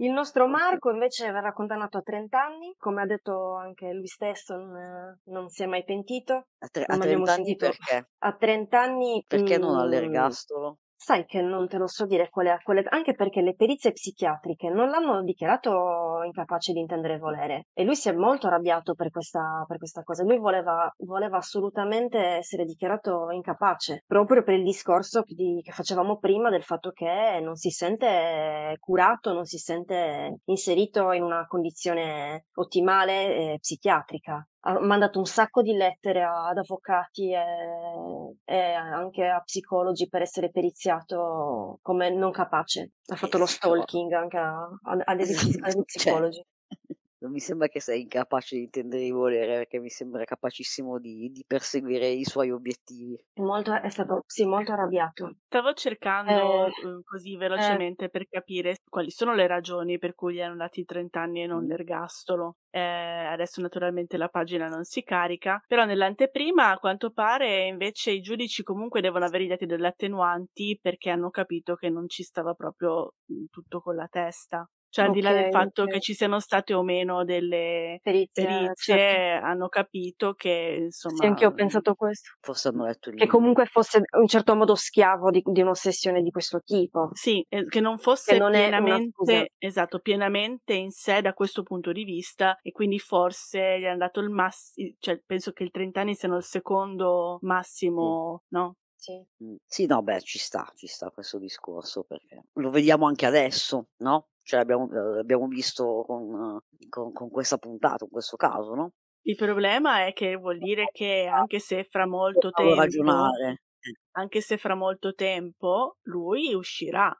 Il nostro Marco invece verrà condannato a 30 anni, come ha detto anche lui stesso, non, non si è mai pentito, A tre a 30 anni sentito perché? a 30 anni, Perché non all'ergastolo? Sai che non te lo so dire quale quale anche perché le perizie psichiatriche non l'hanno dichiarato incapace di intendere volere e lui si è molto arrabbiato per questa, per questa cosa. Lui voleva, voleva assolutamente essere dichiarato incapace, proprio per il discorso di, che facevamo prima del fatto che non si sente curato, non si sente inserito in una condizione ottimale eh, psichiatrica ha mandato un sacco di lettere ad avvocati e, e, anche a psicologi per essere periziato come non capace. Ha fatto lo stalking anche a, a, a degli psicologi non mi sembra che sei incapace di intendere di volere, perché mi sembra capacissimo di, di perseguire i suoi obiettivi. molto, è stato, sì, molto arrabbiato. Stavo cercando eh, uhm, così eh. velocemente eh. per capire quali sono le ragioni per cui gli hanno dati 30 anni e non mm. l'ergastolo. Eh, adesso naturalmente la pagina non si carica, però nell'anteprima a quanto pare invece i giudici comunque devono avere i dati delle attenuanti perché hanno capito che non ci stava proprio mhmm, tutto con la testa. Cioè, al di là del fatto okay. che ci siano state o meno delle perizie, certo. perizie certo. hanno capito che insomma. Sì, anche io ho pensato questo. Forse hanno letto il Che comunque fosse in un certo modo schiavo di, di, un'ossessione di questo tipo. Sì, che non fosse che non pienamente, esatto, pienamente in sé da questo punto di vista, e quindi forse gli è andato il massimo. Cioè, penso che il 30 anni siano il secondo massimo, mm. no? Sì. sì. no, beh, ci sta, ci sta questo discorso perché lo vediamo anche adesso, no? Cioè abbiamo, eh, abbiamo visto con, eh, con, con questa puntata, in questo caso, no? Il problema è che vuol dire esatto. che anche se fra molto tempo ragionare. Eh. anche se fra molto tempo lui uscirà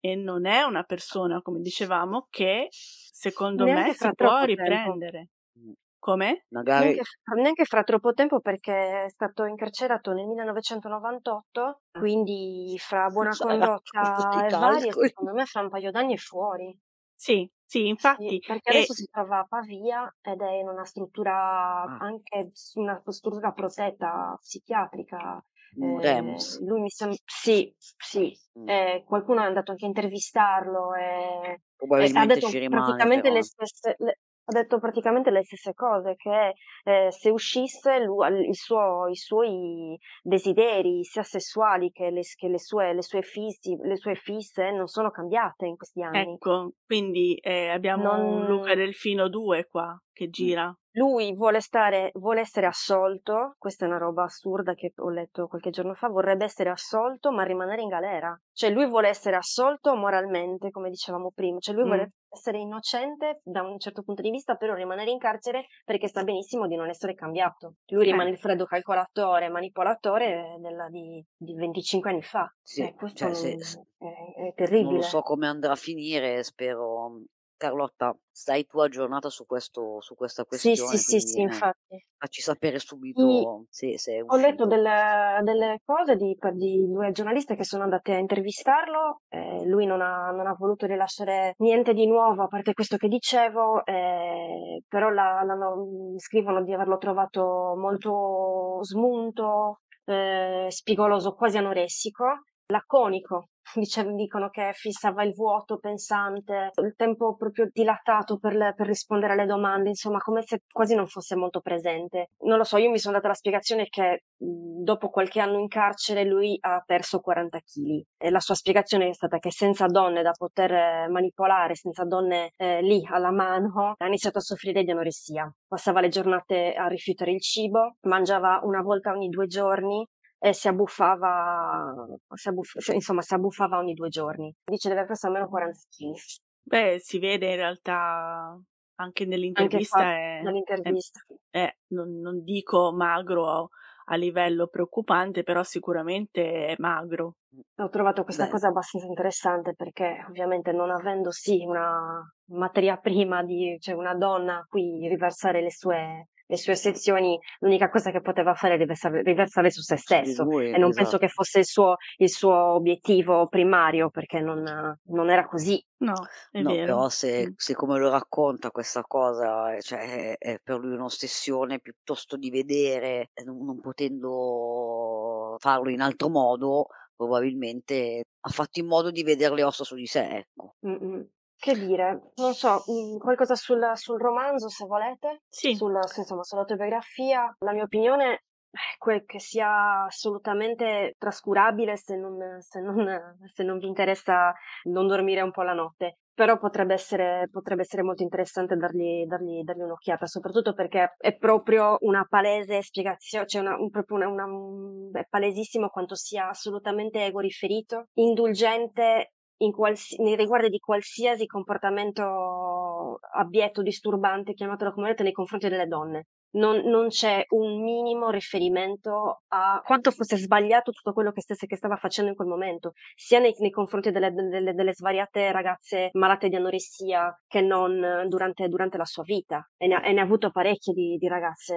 e non è una persona, come dicevamo, che secondo Neanche me si può riprendere. Tempo. Mm. Come? Magari... Neanche, neanche, fra troppo tempo perché è stato incarcerato nel 1998, ah. quindi fra buona Sarà condotta e varie, secondo me fra un paio d'anni è fuori. Sì, sì, infatti. Sì, perché adesso e... si trova a Pavia ed è in una struttura, ah. anche una struttura protetta psichiatrica. Moremus. Eh, lui mi sembra. Sì, sì. Mm. Eh, qualcuno è andato anche a intervistarlo. E... Probabilmente ha detto praticamente le oh. stesse, le, ha detto praticamente le stesse cose, che eh, se uscisse lui, suo, i suoi desideri sia sessuali che, le, che le, sue, le, sue fissi, le, sue, fisse non sono cambiate in questi anni. Ecco, quindi eh, abbiamo non... un Luca Delfino 2 qua che gira. Lui vuole, stare, vuole essere assolto, questa è una roba assurda che ho letto qualche giorno fa, vorrebbe essere assolto ma rimanere in galera. Cioè lui vuole essere assolto moralmente, come dicevamo prima, cioè lui mm. vuole essere innocente da un certo punto di vista, però rimanere in carcere perché sa benissimo di non essere cambiato. Lui eh. rimane il freddo calcolatore, manipolatore della, di, di, 25 anni fa. Sì, eh, questo cioè, se, è, è, terribile. Non so come andrà a finire, spero Carlotta, stai tu aggiornata su, questo, su questa questione? Sì, sì, quindi, sì, eh, sì infatti. Facci sapere subito I, se, se Ho letto delle, delle cose di, di, due giornaliste che sono andate a intervistarlo, eh, lui non ha, non ha, voluto rilasciare niente di nuovo a parte questo che dicevo, eh, però la, la, mm, scrivono di averlo trovato molto smunto, eh, spigoloso, quasi anoressico laconico. Dice, dicono che fissava il vuoto pensante, il tempo proprio dilatato per, le, per, rispondere alle domande, insomma, come se quasi non fosse molto presente. Non lo so, io mi sono data la spiegazione che mhmm, dopo qualche anno in carcere lui ha perso 40 kg e la sua spiegazione è stata che senza donne da poter eh, manipolare, senza donne eh, lì alla mano, ha iniziato a soffrire di anoressia. Passava le giornate a rifiutare il cibo, mangiava una volta ogni due giorni e si abbuffava, si abbuff- cioè, insomma, si abbuffava ogni due giorni. Dice di aver perso almeno 40 kg. Beh, si vede in realtà anche nell'intervista. Anche nell'intervista. È, è, non, non dico magro a livello preoccupante, però sicuramente è magro. Ho trovato questa Beh. cosa abbastanza interessante perché ovviamente non avendo sì una materia prima di cioè una donna a cui riversare le sue le sue sezioni, l'unica cosa che poteva fare è riversare, riversare su se stesso lui, e non esatto. penso che fosse il suo, il suo obiettivo primario perché non, non era così. No, no però se, mm. se, come lo racconta questa cosa, eh, cioè, è, è per lui un'ossessione piuttosto di vedere, eh, non, non potendo farlo in altro modo, probabilmente ha fatto in modo di vedere le ossa su di sé, ecco. Mm-mm. Che dire, non so, mm, qualcosa sul, sul romanzo se volete, Sì. sulla, su- insomma, sull'autobiografia. La mia opinione è que- che sia assolutamente trascurabile se non, se non- se non vi interessa non dormire un po' la notte. Però potrebbe essere, potrebbe essere molto interessante dargli, dargli- dargli un'occhiata, soprattutto perché è proprio una palese spiegazione, cioè una- un- proprio una- una- è palesissimo quanto sia assolutamente ego egoriferito, indulgente in quals- nei riguardi di qualsiasi comportamento abietto, disturbante, chiamatelo come volete, nei confronti delle donne. Non, non, c'è un minimo riferimento a quanto fosse sbagliato tutto quello che, stesse, che stava facendo in quel momento, sia nei, nei confronti delle, delle, delle, svariate ragazze malate di anoressia che non durante, durante la sua vita. E ne, ha, e ne ha avuto parecchie di, di ragazze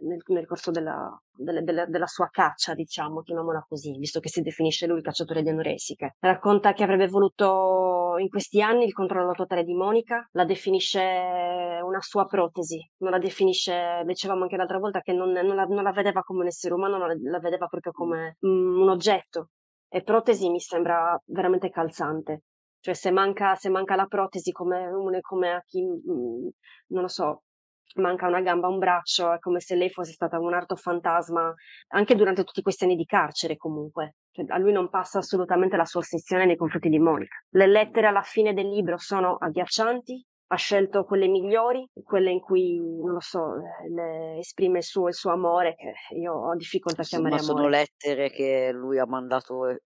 nel, nel corso della, della, della, della, sua caccia, diciamo, chiamiamola così, visto che si definisce lui cacciatore di anoressiche. Racconta che avrebbe voluto in questi anni il controllo totale di Monica, la definisce una sua protesi, non la definisce, dicevamo anche l'altra volta, che non, non, la, non la, vedeva come un essere umano, la, la vedeva proprio mm. come mm, un oggetto. E protesi mi sembra veramente calzante cioè se manca, se manca, la protesi come, come a chi, mm, non lo so, manca una gamba, un braccio, è come se lei fosse stata un fantasma anche durante tutti questi anni di carcere comunque. Cioè, a lui non passa assolutamente la sua ossessione nei confronti di Monica. Le lettere alla fine del libro sono agghiaccianti, ha scelto quelle migliori, quelle in cui, non lo so, eh, esprime il suo, il suo, amore, che io ho difficoltà a chiamare amore. ma sono lettere che lui ha mandato eh,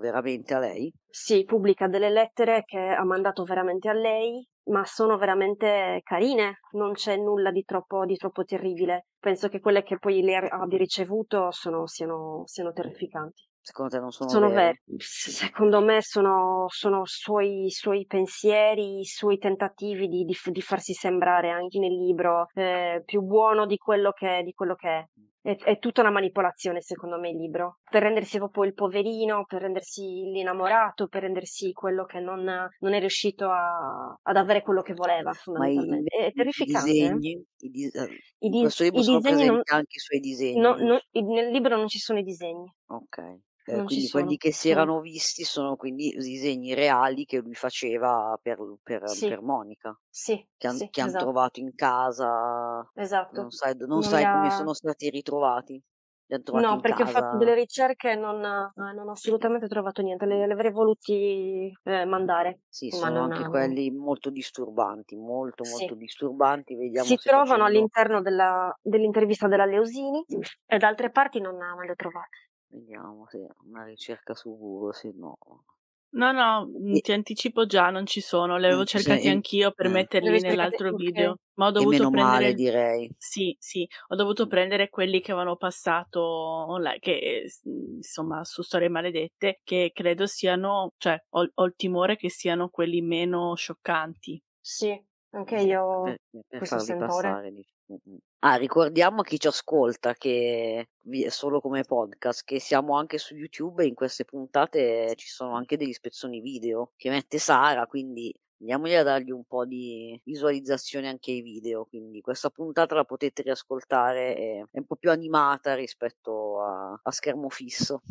veramente a lei? Sì, pubblica delle lettere che ha mandato veramente a lei, ma sono veramente carine, non c'è nulla di troppo, di troppo terribile. Penso che quelle che poi le abbia ricevuto sono, siano, siano terrificanti. Secondo te non sono, sono vere. Secondo me sono, sono suoi, suoi pensieri, i suoi tentativi di, di, di, farsi sembrare anche nel libro eh, più buono di quello che, di quello che è. È, è, tutta una manipolazione, secondo me, il libro. Per rendersi proprio il poverino, per rendersi l'innamorato, per rendersi quello che non, non è riuscito a, ad avere quello che voleva, fondamentalmente. I, è, è terrificante. I eh. disegni, i, dis- eh, I, dis- i disegni non, anche i suoi disegni. No, no, nel libro non ci sono i disegni. Ok. Eh, quindi sono quelli che si erano visti sono quindi disegni reali che lui faceva per per Sì. per Monica, Sì, che han sì, che han esatto. trovato in casa, non esatto. sai non Non li sai come sono stati ritrovati. No, in perché ho fatto delle ricerche e non eh, non ho assolutamente trovato niente, le li avrei voluti, ehm, mandare, Sì, ma sono non anche quelli molto disturbanti, molto, Sì. molto disturbanti. Vediamo Si se trovano facendo all'interno della dell'intervista della Leusini, e da altre parti non non le ho trovate. Vediamo se una ricerca su Google, se no. No, no, mm, e... ti anticipo già, non ci sono, le mm, avevo cercate cioè, anch'io per eh, metterli nell'altro okay. video, ma ho dovuto meno prendere male, direi. Sì, sì, ho dovuto mm. prendere quelli che avevano passato online, che insomma, su storie maledette, che credo siano, cioè, ho, ho il timore che siano quelli meno scioccanti. Sì, anche io per, per questo farvi sentore. Passare, Ah, ricordiamo a chi ci ascolta che è solo come podcast che siamo anche su YouTube e in queste puntate ci sono anche degli spezzoni video che mette Sara, quindi andiamogli a dargli un po' di visualizzazione anche ai video, quindi questa puntata la potete riascoltare, è un po' più animata rispetto a, a schermo fisso.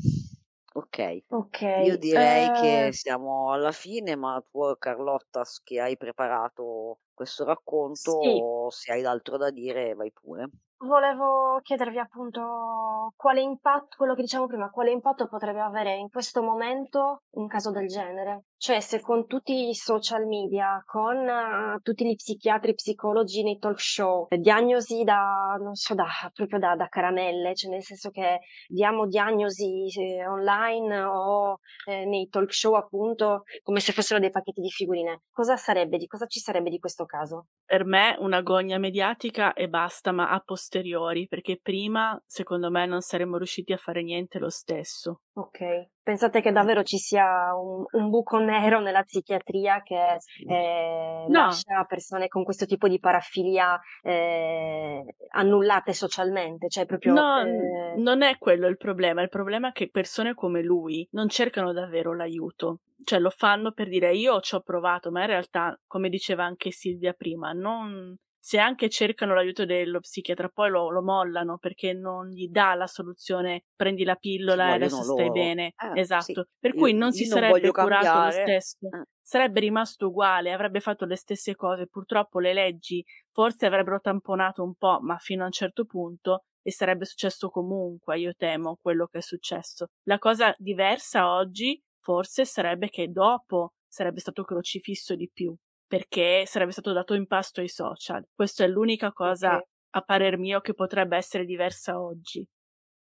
Okay. Okay, io direi eh... che siamo alla fine, ma tu Carlotta che hai preparato questo racconto, sì. se hai altro da dire vai pure volevo chiedervi appunto quale impatto, quello che diciamo prima, quale impatto potrebbe avere in questo momento un caso del genere? Cioè se con tutti i social media, con uh, tutti gli psichiatri, psicologi nei talk show, diagnosi da, non so, da, proprio da, da caramelle, cioè nel senso che diamo diagnosi eh, online o eh, nei talk show appunto come se fossero dei pacchetti di figurine, cosa sarebbe, di cosa ci sarebbe di questo caso? Per me un'agonia mediatica e basta, ma a posteriori posteriori, perché prima, secondo me, non saremmo riusciti a fare niente lo stesso. Ok, pensate che davvero ci sia un, un buco nero nella psichiatria che eh, no. lascia persone con questo tipo di parafilia eh, annullate socialmente? Cioè proprio, no, eh... non è quello il problema, il problema è che persone come lui non cercano davvero l'aiuto. Cioè lo fanno per dire io ci ho provato, ma in realtà, come diceva anche Silvia prima, non, se anche cercano l'aiuto dello psichiatra, poi lo, lo, mollano perché non gli dà la soluzione prendi la pillola e adesso stai loro. bene. Eh, esatto. Sì. Per cui io, non si sarebbe curato cambiare. lo stesso. Eh. Sarebbe rimasto uguale, avrebbe fatto le stesse cose. Purtroppo le leggi forse avrebbero tamponato un po', ma fino a un certo punto e sarebbe successo comunque, io temo, quello che è successo. La cosa diversa oggi forse sarebbe che dopo sarebbe stato crocifisso di più perché sarebbe stato dato in pasto ai social. Questa è l'unica cosa, okay. a parer mio, che potrebbe essere diversa oggi.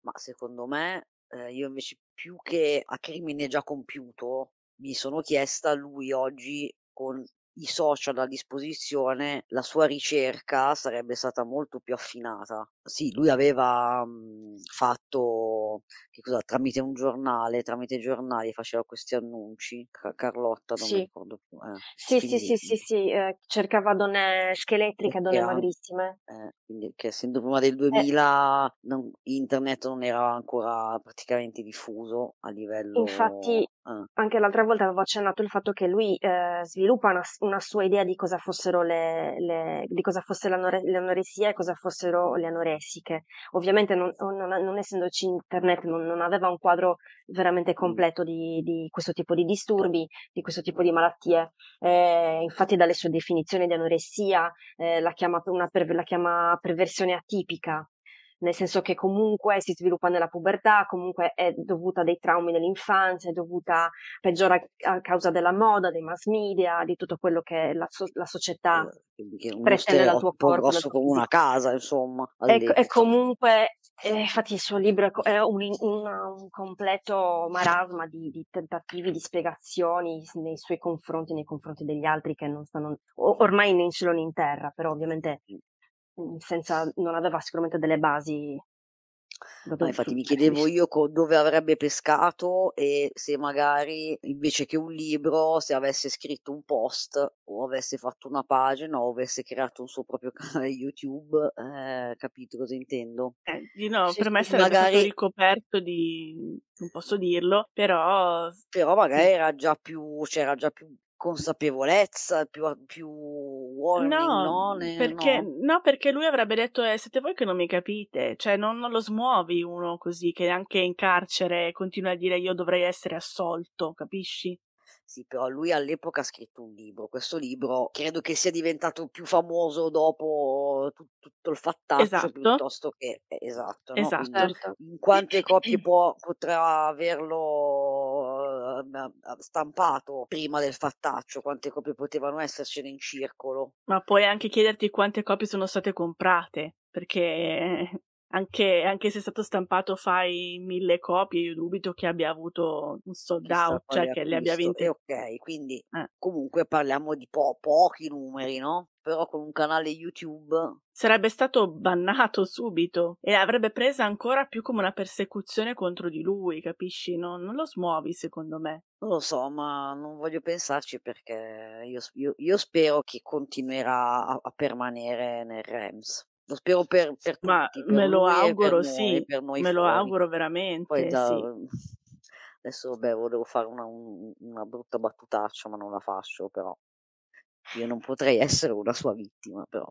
Ma secondo me, eh, io invece più che a crimine già compiuto, mi sono chiesta lui oggi con i social a disposizione, la sua ricerca sarebbe stata molto più affinata. Sì, lui aveva mh, mhmm, fatto cosa, tramite un giornale, tramite giornali faceva questi annunci. Carlotta, non sì. mi ricordo più. Eh. Sì, sì, sì, sì, sì, eh, cercava donne scheletriche, donne magrissime. Eh, quindi, che essendo prima del 2000 eh. non, internet non era ancora praticamente diffuso a livello. Infatti, Ah. Anche l'altra volta avevo accennato il fatto che lui eh, sviluppa una, una, sua idea di cosa fossero le, le di cosa fosse l'anore, l'anoressia e cosa fossero le anoressiche. Ovviamente non, non, non essendoci internet non, non, aveva un quadro veramente mm. completo di, di, questo tipo di disturbi, di questo tipo di malattie. Eh, infatti dalle sue definizioni di anoressia eh, la, chiama una per, la chiama perversione atipica, nel senso che comunque si sviluppa nella pubertà, comunque è dovuta a dei traumi nell'infanzia, è dovuta peggiora a causa della moda, dei mass media, di tutto quello che la, so- la società eh, pretende dal tuo corpo. grosso come una casa, insomma. Ecco, e, e, comunque, eh, infatti il suo libro è un, un, un completo marasma di, di, tentativi, di spiegazioni nei suoi confronti, nei confronti degli altri che non stanno ormai né in cielo né in terra, però ovviamente mm. Mhmm, senza, non aveva sicuramente delle basi. No, infatti mi chiedevo io co- dove avrebbe pescato e se magari invece che un libro, se avesse scritto un post o avesse fatto una pagina o avesse creato un suo proprio canale YouTube, eh, capito cosa intendo? Eh, no, sì, per me sarebbe magari... stato ricoperto di, non posso dirlo, però... Però magari sì. era già più, c'era cioè già più consapevolezza, più, più warning, no, non, mhmm, perché, no? no? perché lui avrebbe detto eh, siete voi che non mi capite, cioè non, non, lo smuovi uno così che anche in carcere continua a dire io dovrei essere assolto, capisci? Sì, però lui all'epoca ha scritto un libro, questo libro credo che sia diventato più famoso dopo t- tutto il fattaccio esatto. piuttosto che... Eh, esatto, no? esatto. Quindi, in quante copie può, potrà averlo Ehm, stampato prima del fattaccio, quante copie potevano essercene in circolo. Ma puoi anche chiederti quante copie sono state comprate, perché eh, anche, anche, se è stato stampato fai mille copie, io dubito che abbia avuto un sold out, cioè che le abbia vinte. Eh, ok, quindi eh. comunque parliamo di po- pochi numeri, no? Però con un canale YouTube sarebbe stato bannato subito e avrebbe presa ancora più come una persecuzione contro di lui, capisci? non, non lo smuovi, secondo me. Non lo so, ma non voglio pensarci perché io, io, io spero che continuerà a, a permanere nel REMS. Lo spero per, per Ma Per me lo auguro, sì. Noi, me fuori. lo auguro veramente. Poi già, sì. Uhm, adesso, beh, volevo fare una, una brutta battutaccia, ma non la faccio, però. Io non potrei essere una sua vittima, però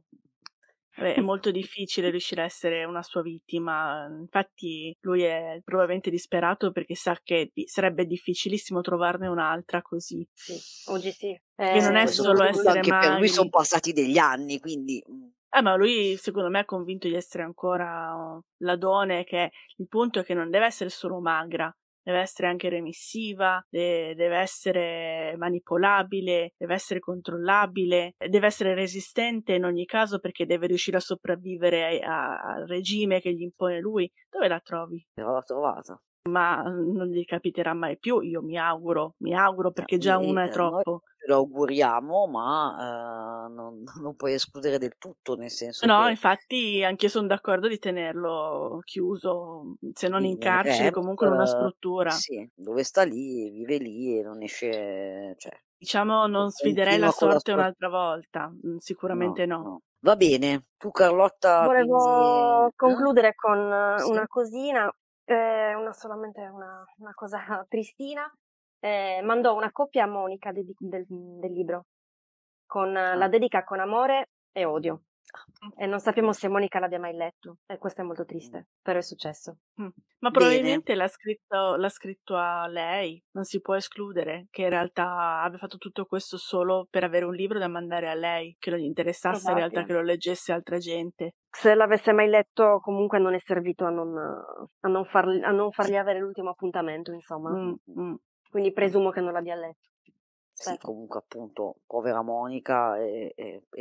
è molto difficile riuscire a essere una sua vittima. Infatti, lui è probabilmente disperato perché sa che sarebbe difficilissimo trovarne un'altra così. Sì, oggi sì. Eh, che non è eh, solo essere anche mali. per lui sono passati degli anni, quindi. Mm. Eh, ma lui, secondo me, è convinto di essere ancora oh, ladone, che il punto è che non deve essere solo magra, deve essere anche remissiva, de- deve essere manipolabile, deve essere controllabile, deve essere resistente in ogni caso perché deve riuscire a sopravvivere ai- a- al regime che gli impone lui. Dove la trovi? Non l'ho trovata ma mhmm, non gli capiterà mai più, io mi auguro, mi auguro perché già uno è eh, troppo. lo auguriamo, ma eh, non, non, puoi escludere del tutto, nel senso No, che... infatti io sono d'accordo di tenerlo chiuso, se non in carcere, comunque in una eh, struttura. Sì, dove sta lì, vive lì e non esce, cioè, Diciamo non sfiderei la sorte la un'altra volta, mhmm, sicuramente no. no. no. Va bene, tu Carlotta. Volevo quindi... Eh, concludere con sì. una cosina eh, una, solamente una, una cosa tristina, eh, mandò una copia a Monica de, de, del libro, con, ah. la dedica con amore e odio. E non sappiamo se Monica l'abbia mai letto, e questo è molto mm. triste, però è successo. Mm. Ma probabilmente l'ha scritto, l'ha scritto, a lei, non si può escludere che in realtà abbia fatto tutto questo solo per avere un libro da mandare a lei, che lo interessasse in realtà, che lo leggesse altra gente. Se l'avesse mai letto, comunque non è servito a non, a non, farli, a non fargli avere l'ultimo appuntamento, insomma. Mm, mm. Quindi presumo che non l'abbia letto. Sì, comunque appunto, povera Monica è,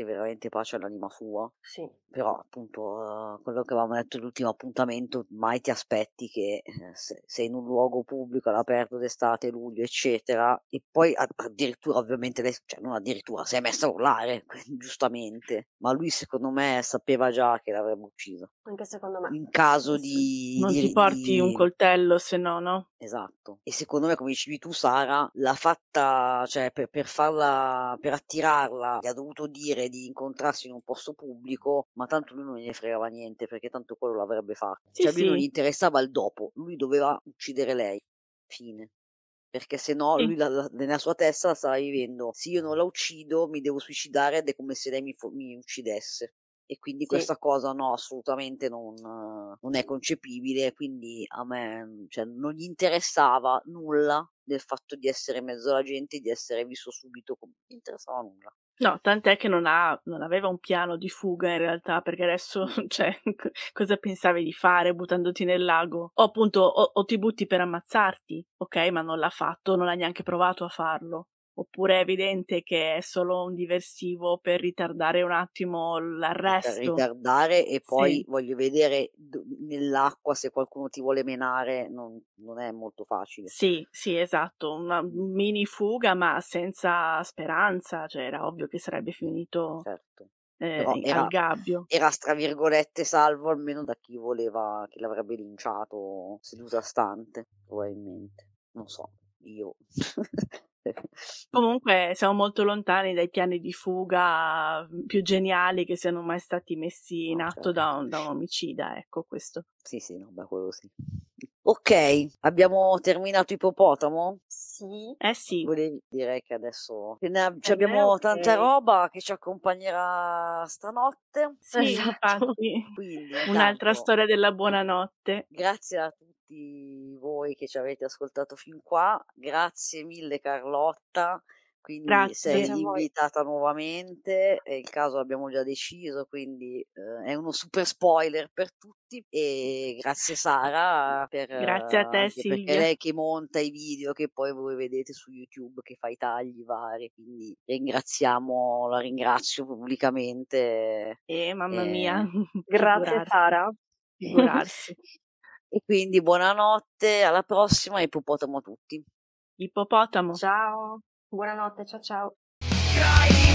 veramente pace all'anima sua, Sì. però appunto eh, quello che avevamo detto l'ultimo appuntamento, mai ti aspetti che eh, se sei in un luogo pubblico all'aperto d'estate, luglio, eccetera, e poi addirittura ovviamente lei, cioè non addirittura, si è messa a urlare, giustamente, ma lui secondo me sapeva già che l'avrebbe uccisa. Anche secondo me. In caso di... Non di- ti porti di- un coltello, se no, no? Esatto. E secondo me, come dicevi tu, Sara, l'ha fatta, cioè, cioè, per, per, farla, per attirarla, gli ha dovuto dire di incontrarsi in un posto pubblico, ma tanto lui non gli fregava niente perché tanto quello l'avrebbe fatto. Sì, cioè lui sì. non gli interessava il dopo, lui doveva uccidere lei. Fine perché se no lui la, la, nella sua testa la stava vivendo se io non la uccido mi devo suicidare ed è come se lei mi, mi uccidesse e quindi sì. questa cosa no assolutamente non, non, è concepibile quindi a me mhmm, cioè, non gli interessava nulla del fatto di essere mezzo la gente di essere visto subito come non gli interessava nulla No, tant'è che non, ha, non, aveva un piano di fuga in realtà, perché adesso, cioè, cosa pensavi di fare buttandoti nel lago? O appunto, o, o ti butti per ammazzarti, ok? Ma non l'ha fatto, non ha neanche provato a farlo oppure è evidente che è solo un diversivo per ritardare un attimo l'arresto. Per ritardare e poi sì. voglio vedere nell'acqua se qualcuno ti vuole menare non, non è molto facile. Sì, sì, esatto, una mini fuga ma senza speranza, cioè era ovvio che sarebbe finito certo. eh, era, al gabbio. Era stra virgolette salvo almeno da chi voleva, che l'avrebbe linciato seduta stante probabilmente, non so, io... Comunque siamo molto lontani dai piani di fuga mm, più geniali che siano mai stati messi in atto certo. da un, da un omicida, ecco questo. Sì, sì, no, da quello sì. Ok, abbiamo terminato ipopotamo? Sì. Eh sì. Volevi dire che adesso ne ab- eh abbiamo okay. tanta roba che ci accompagnerà stanotte. Sì, esatto. Quindi, Un'altra tanto, storia della buonanotte. Grazie a tutti voi che ci avete ascoltato fin qua. Grazie mille Carlotta quindi Grazie, sei invitata nuovamente, il caso l'abbiamo già deciso, quindi eh, è uno super spoiler per tutti e grazie Sara per, grazie a uhm, te Silvia. perché lei che monta i video che poi voi vedete su YouTube che fa i tagli vari, quindi ringraziamo, la ringrazio pubblicamente. Eh, mamma eh, mia, ehm, grazie Figurarsi. Sara. Figurarsi. e quindi buonanotte, alla prossima e popotamo a tutti. Ippopotamo. Ciao. Buonanotte, ciao ciao.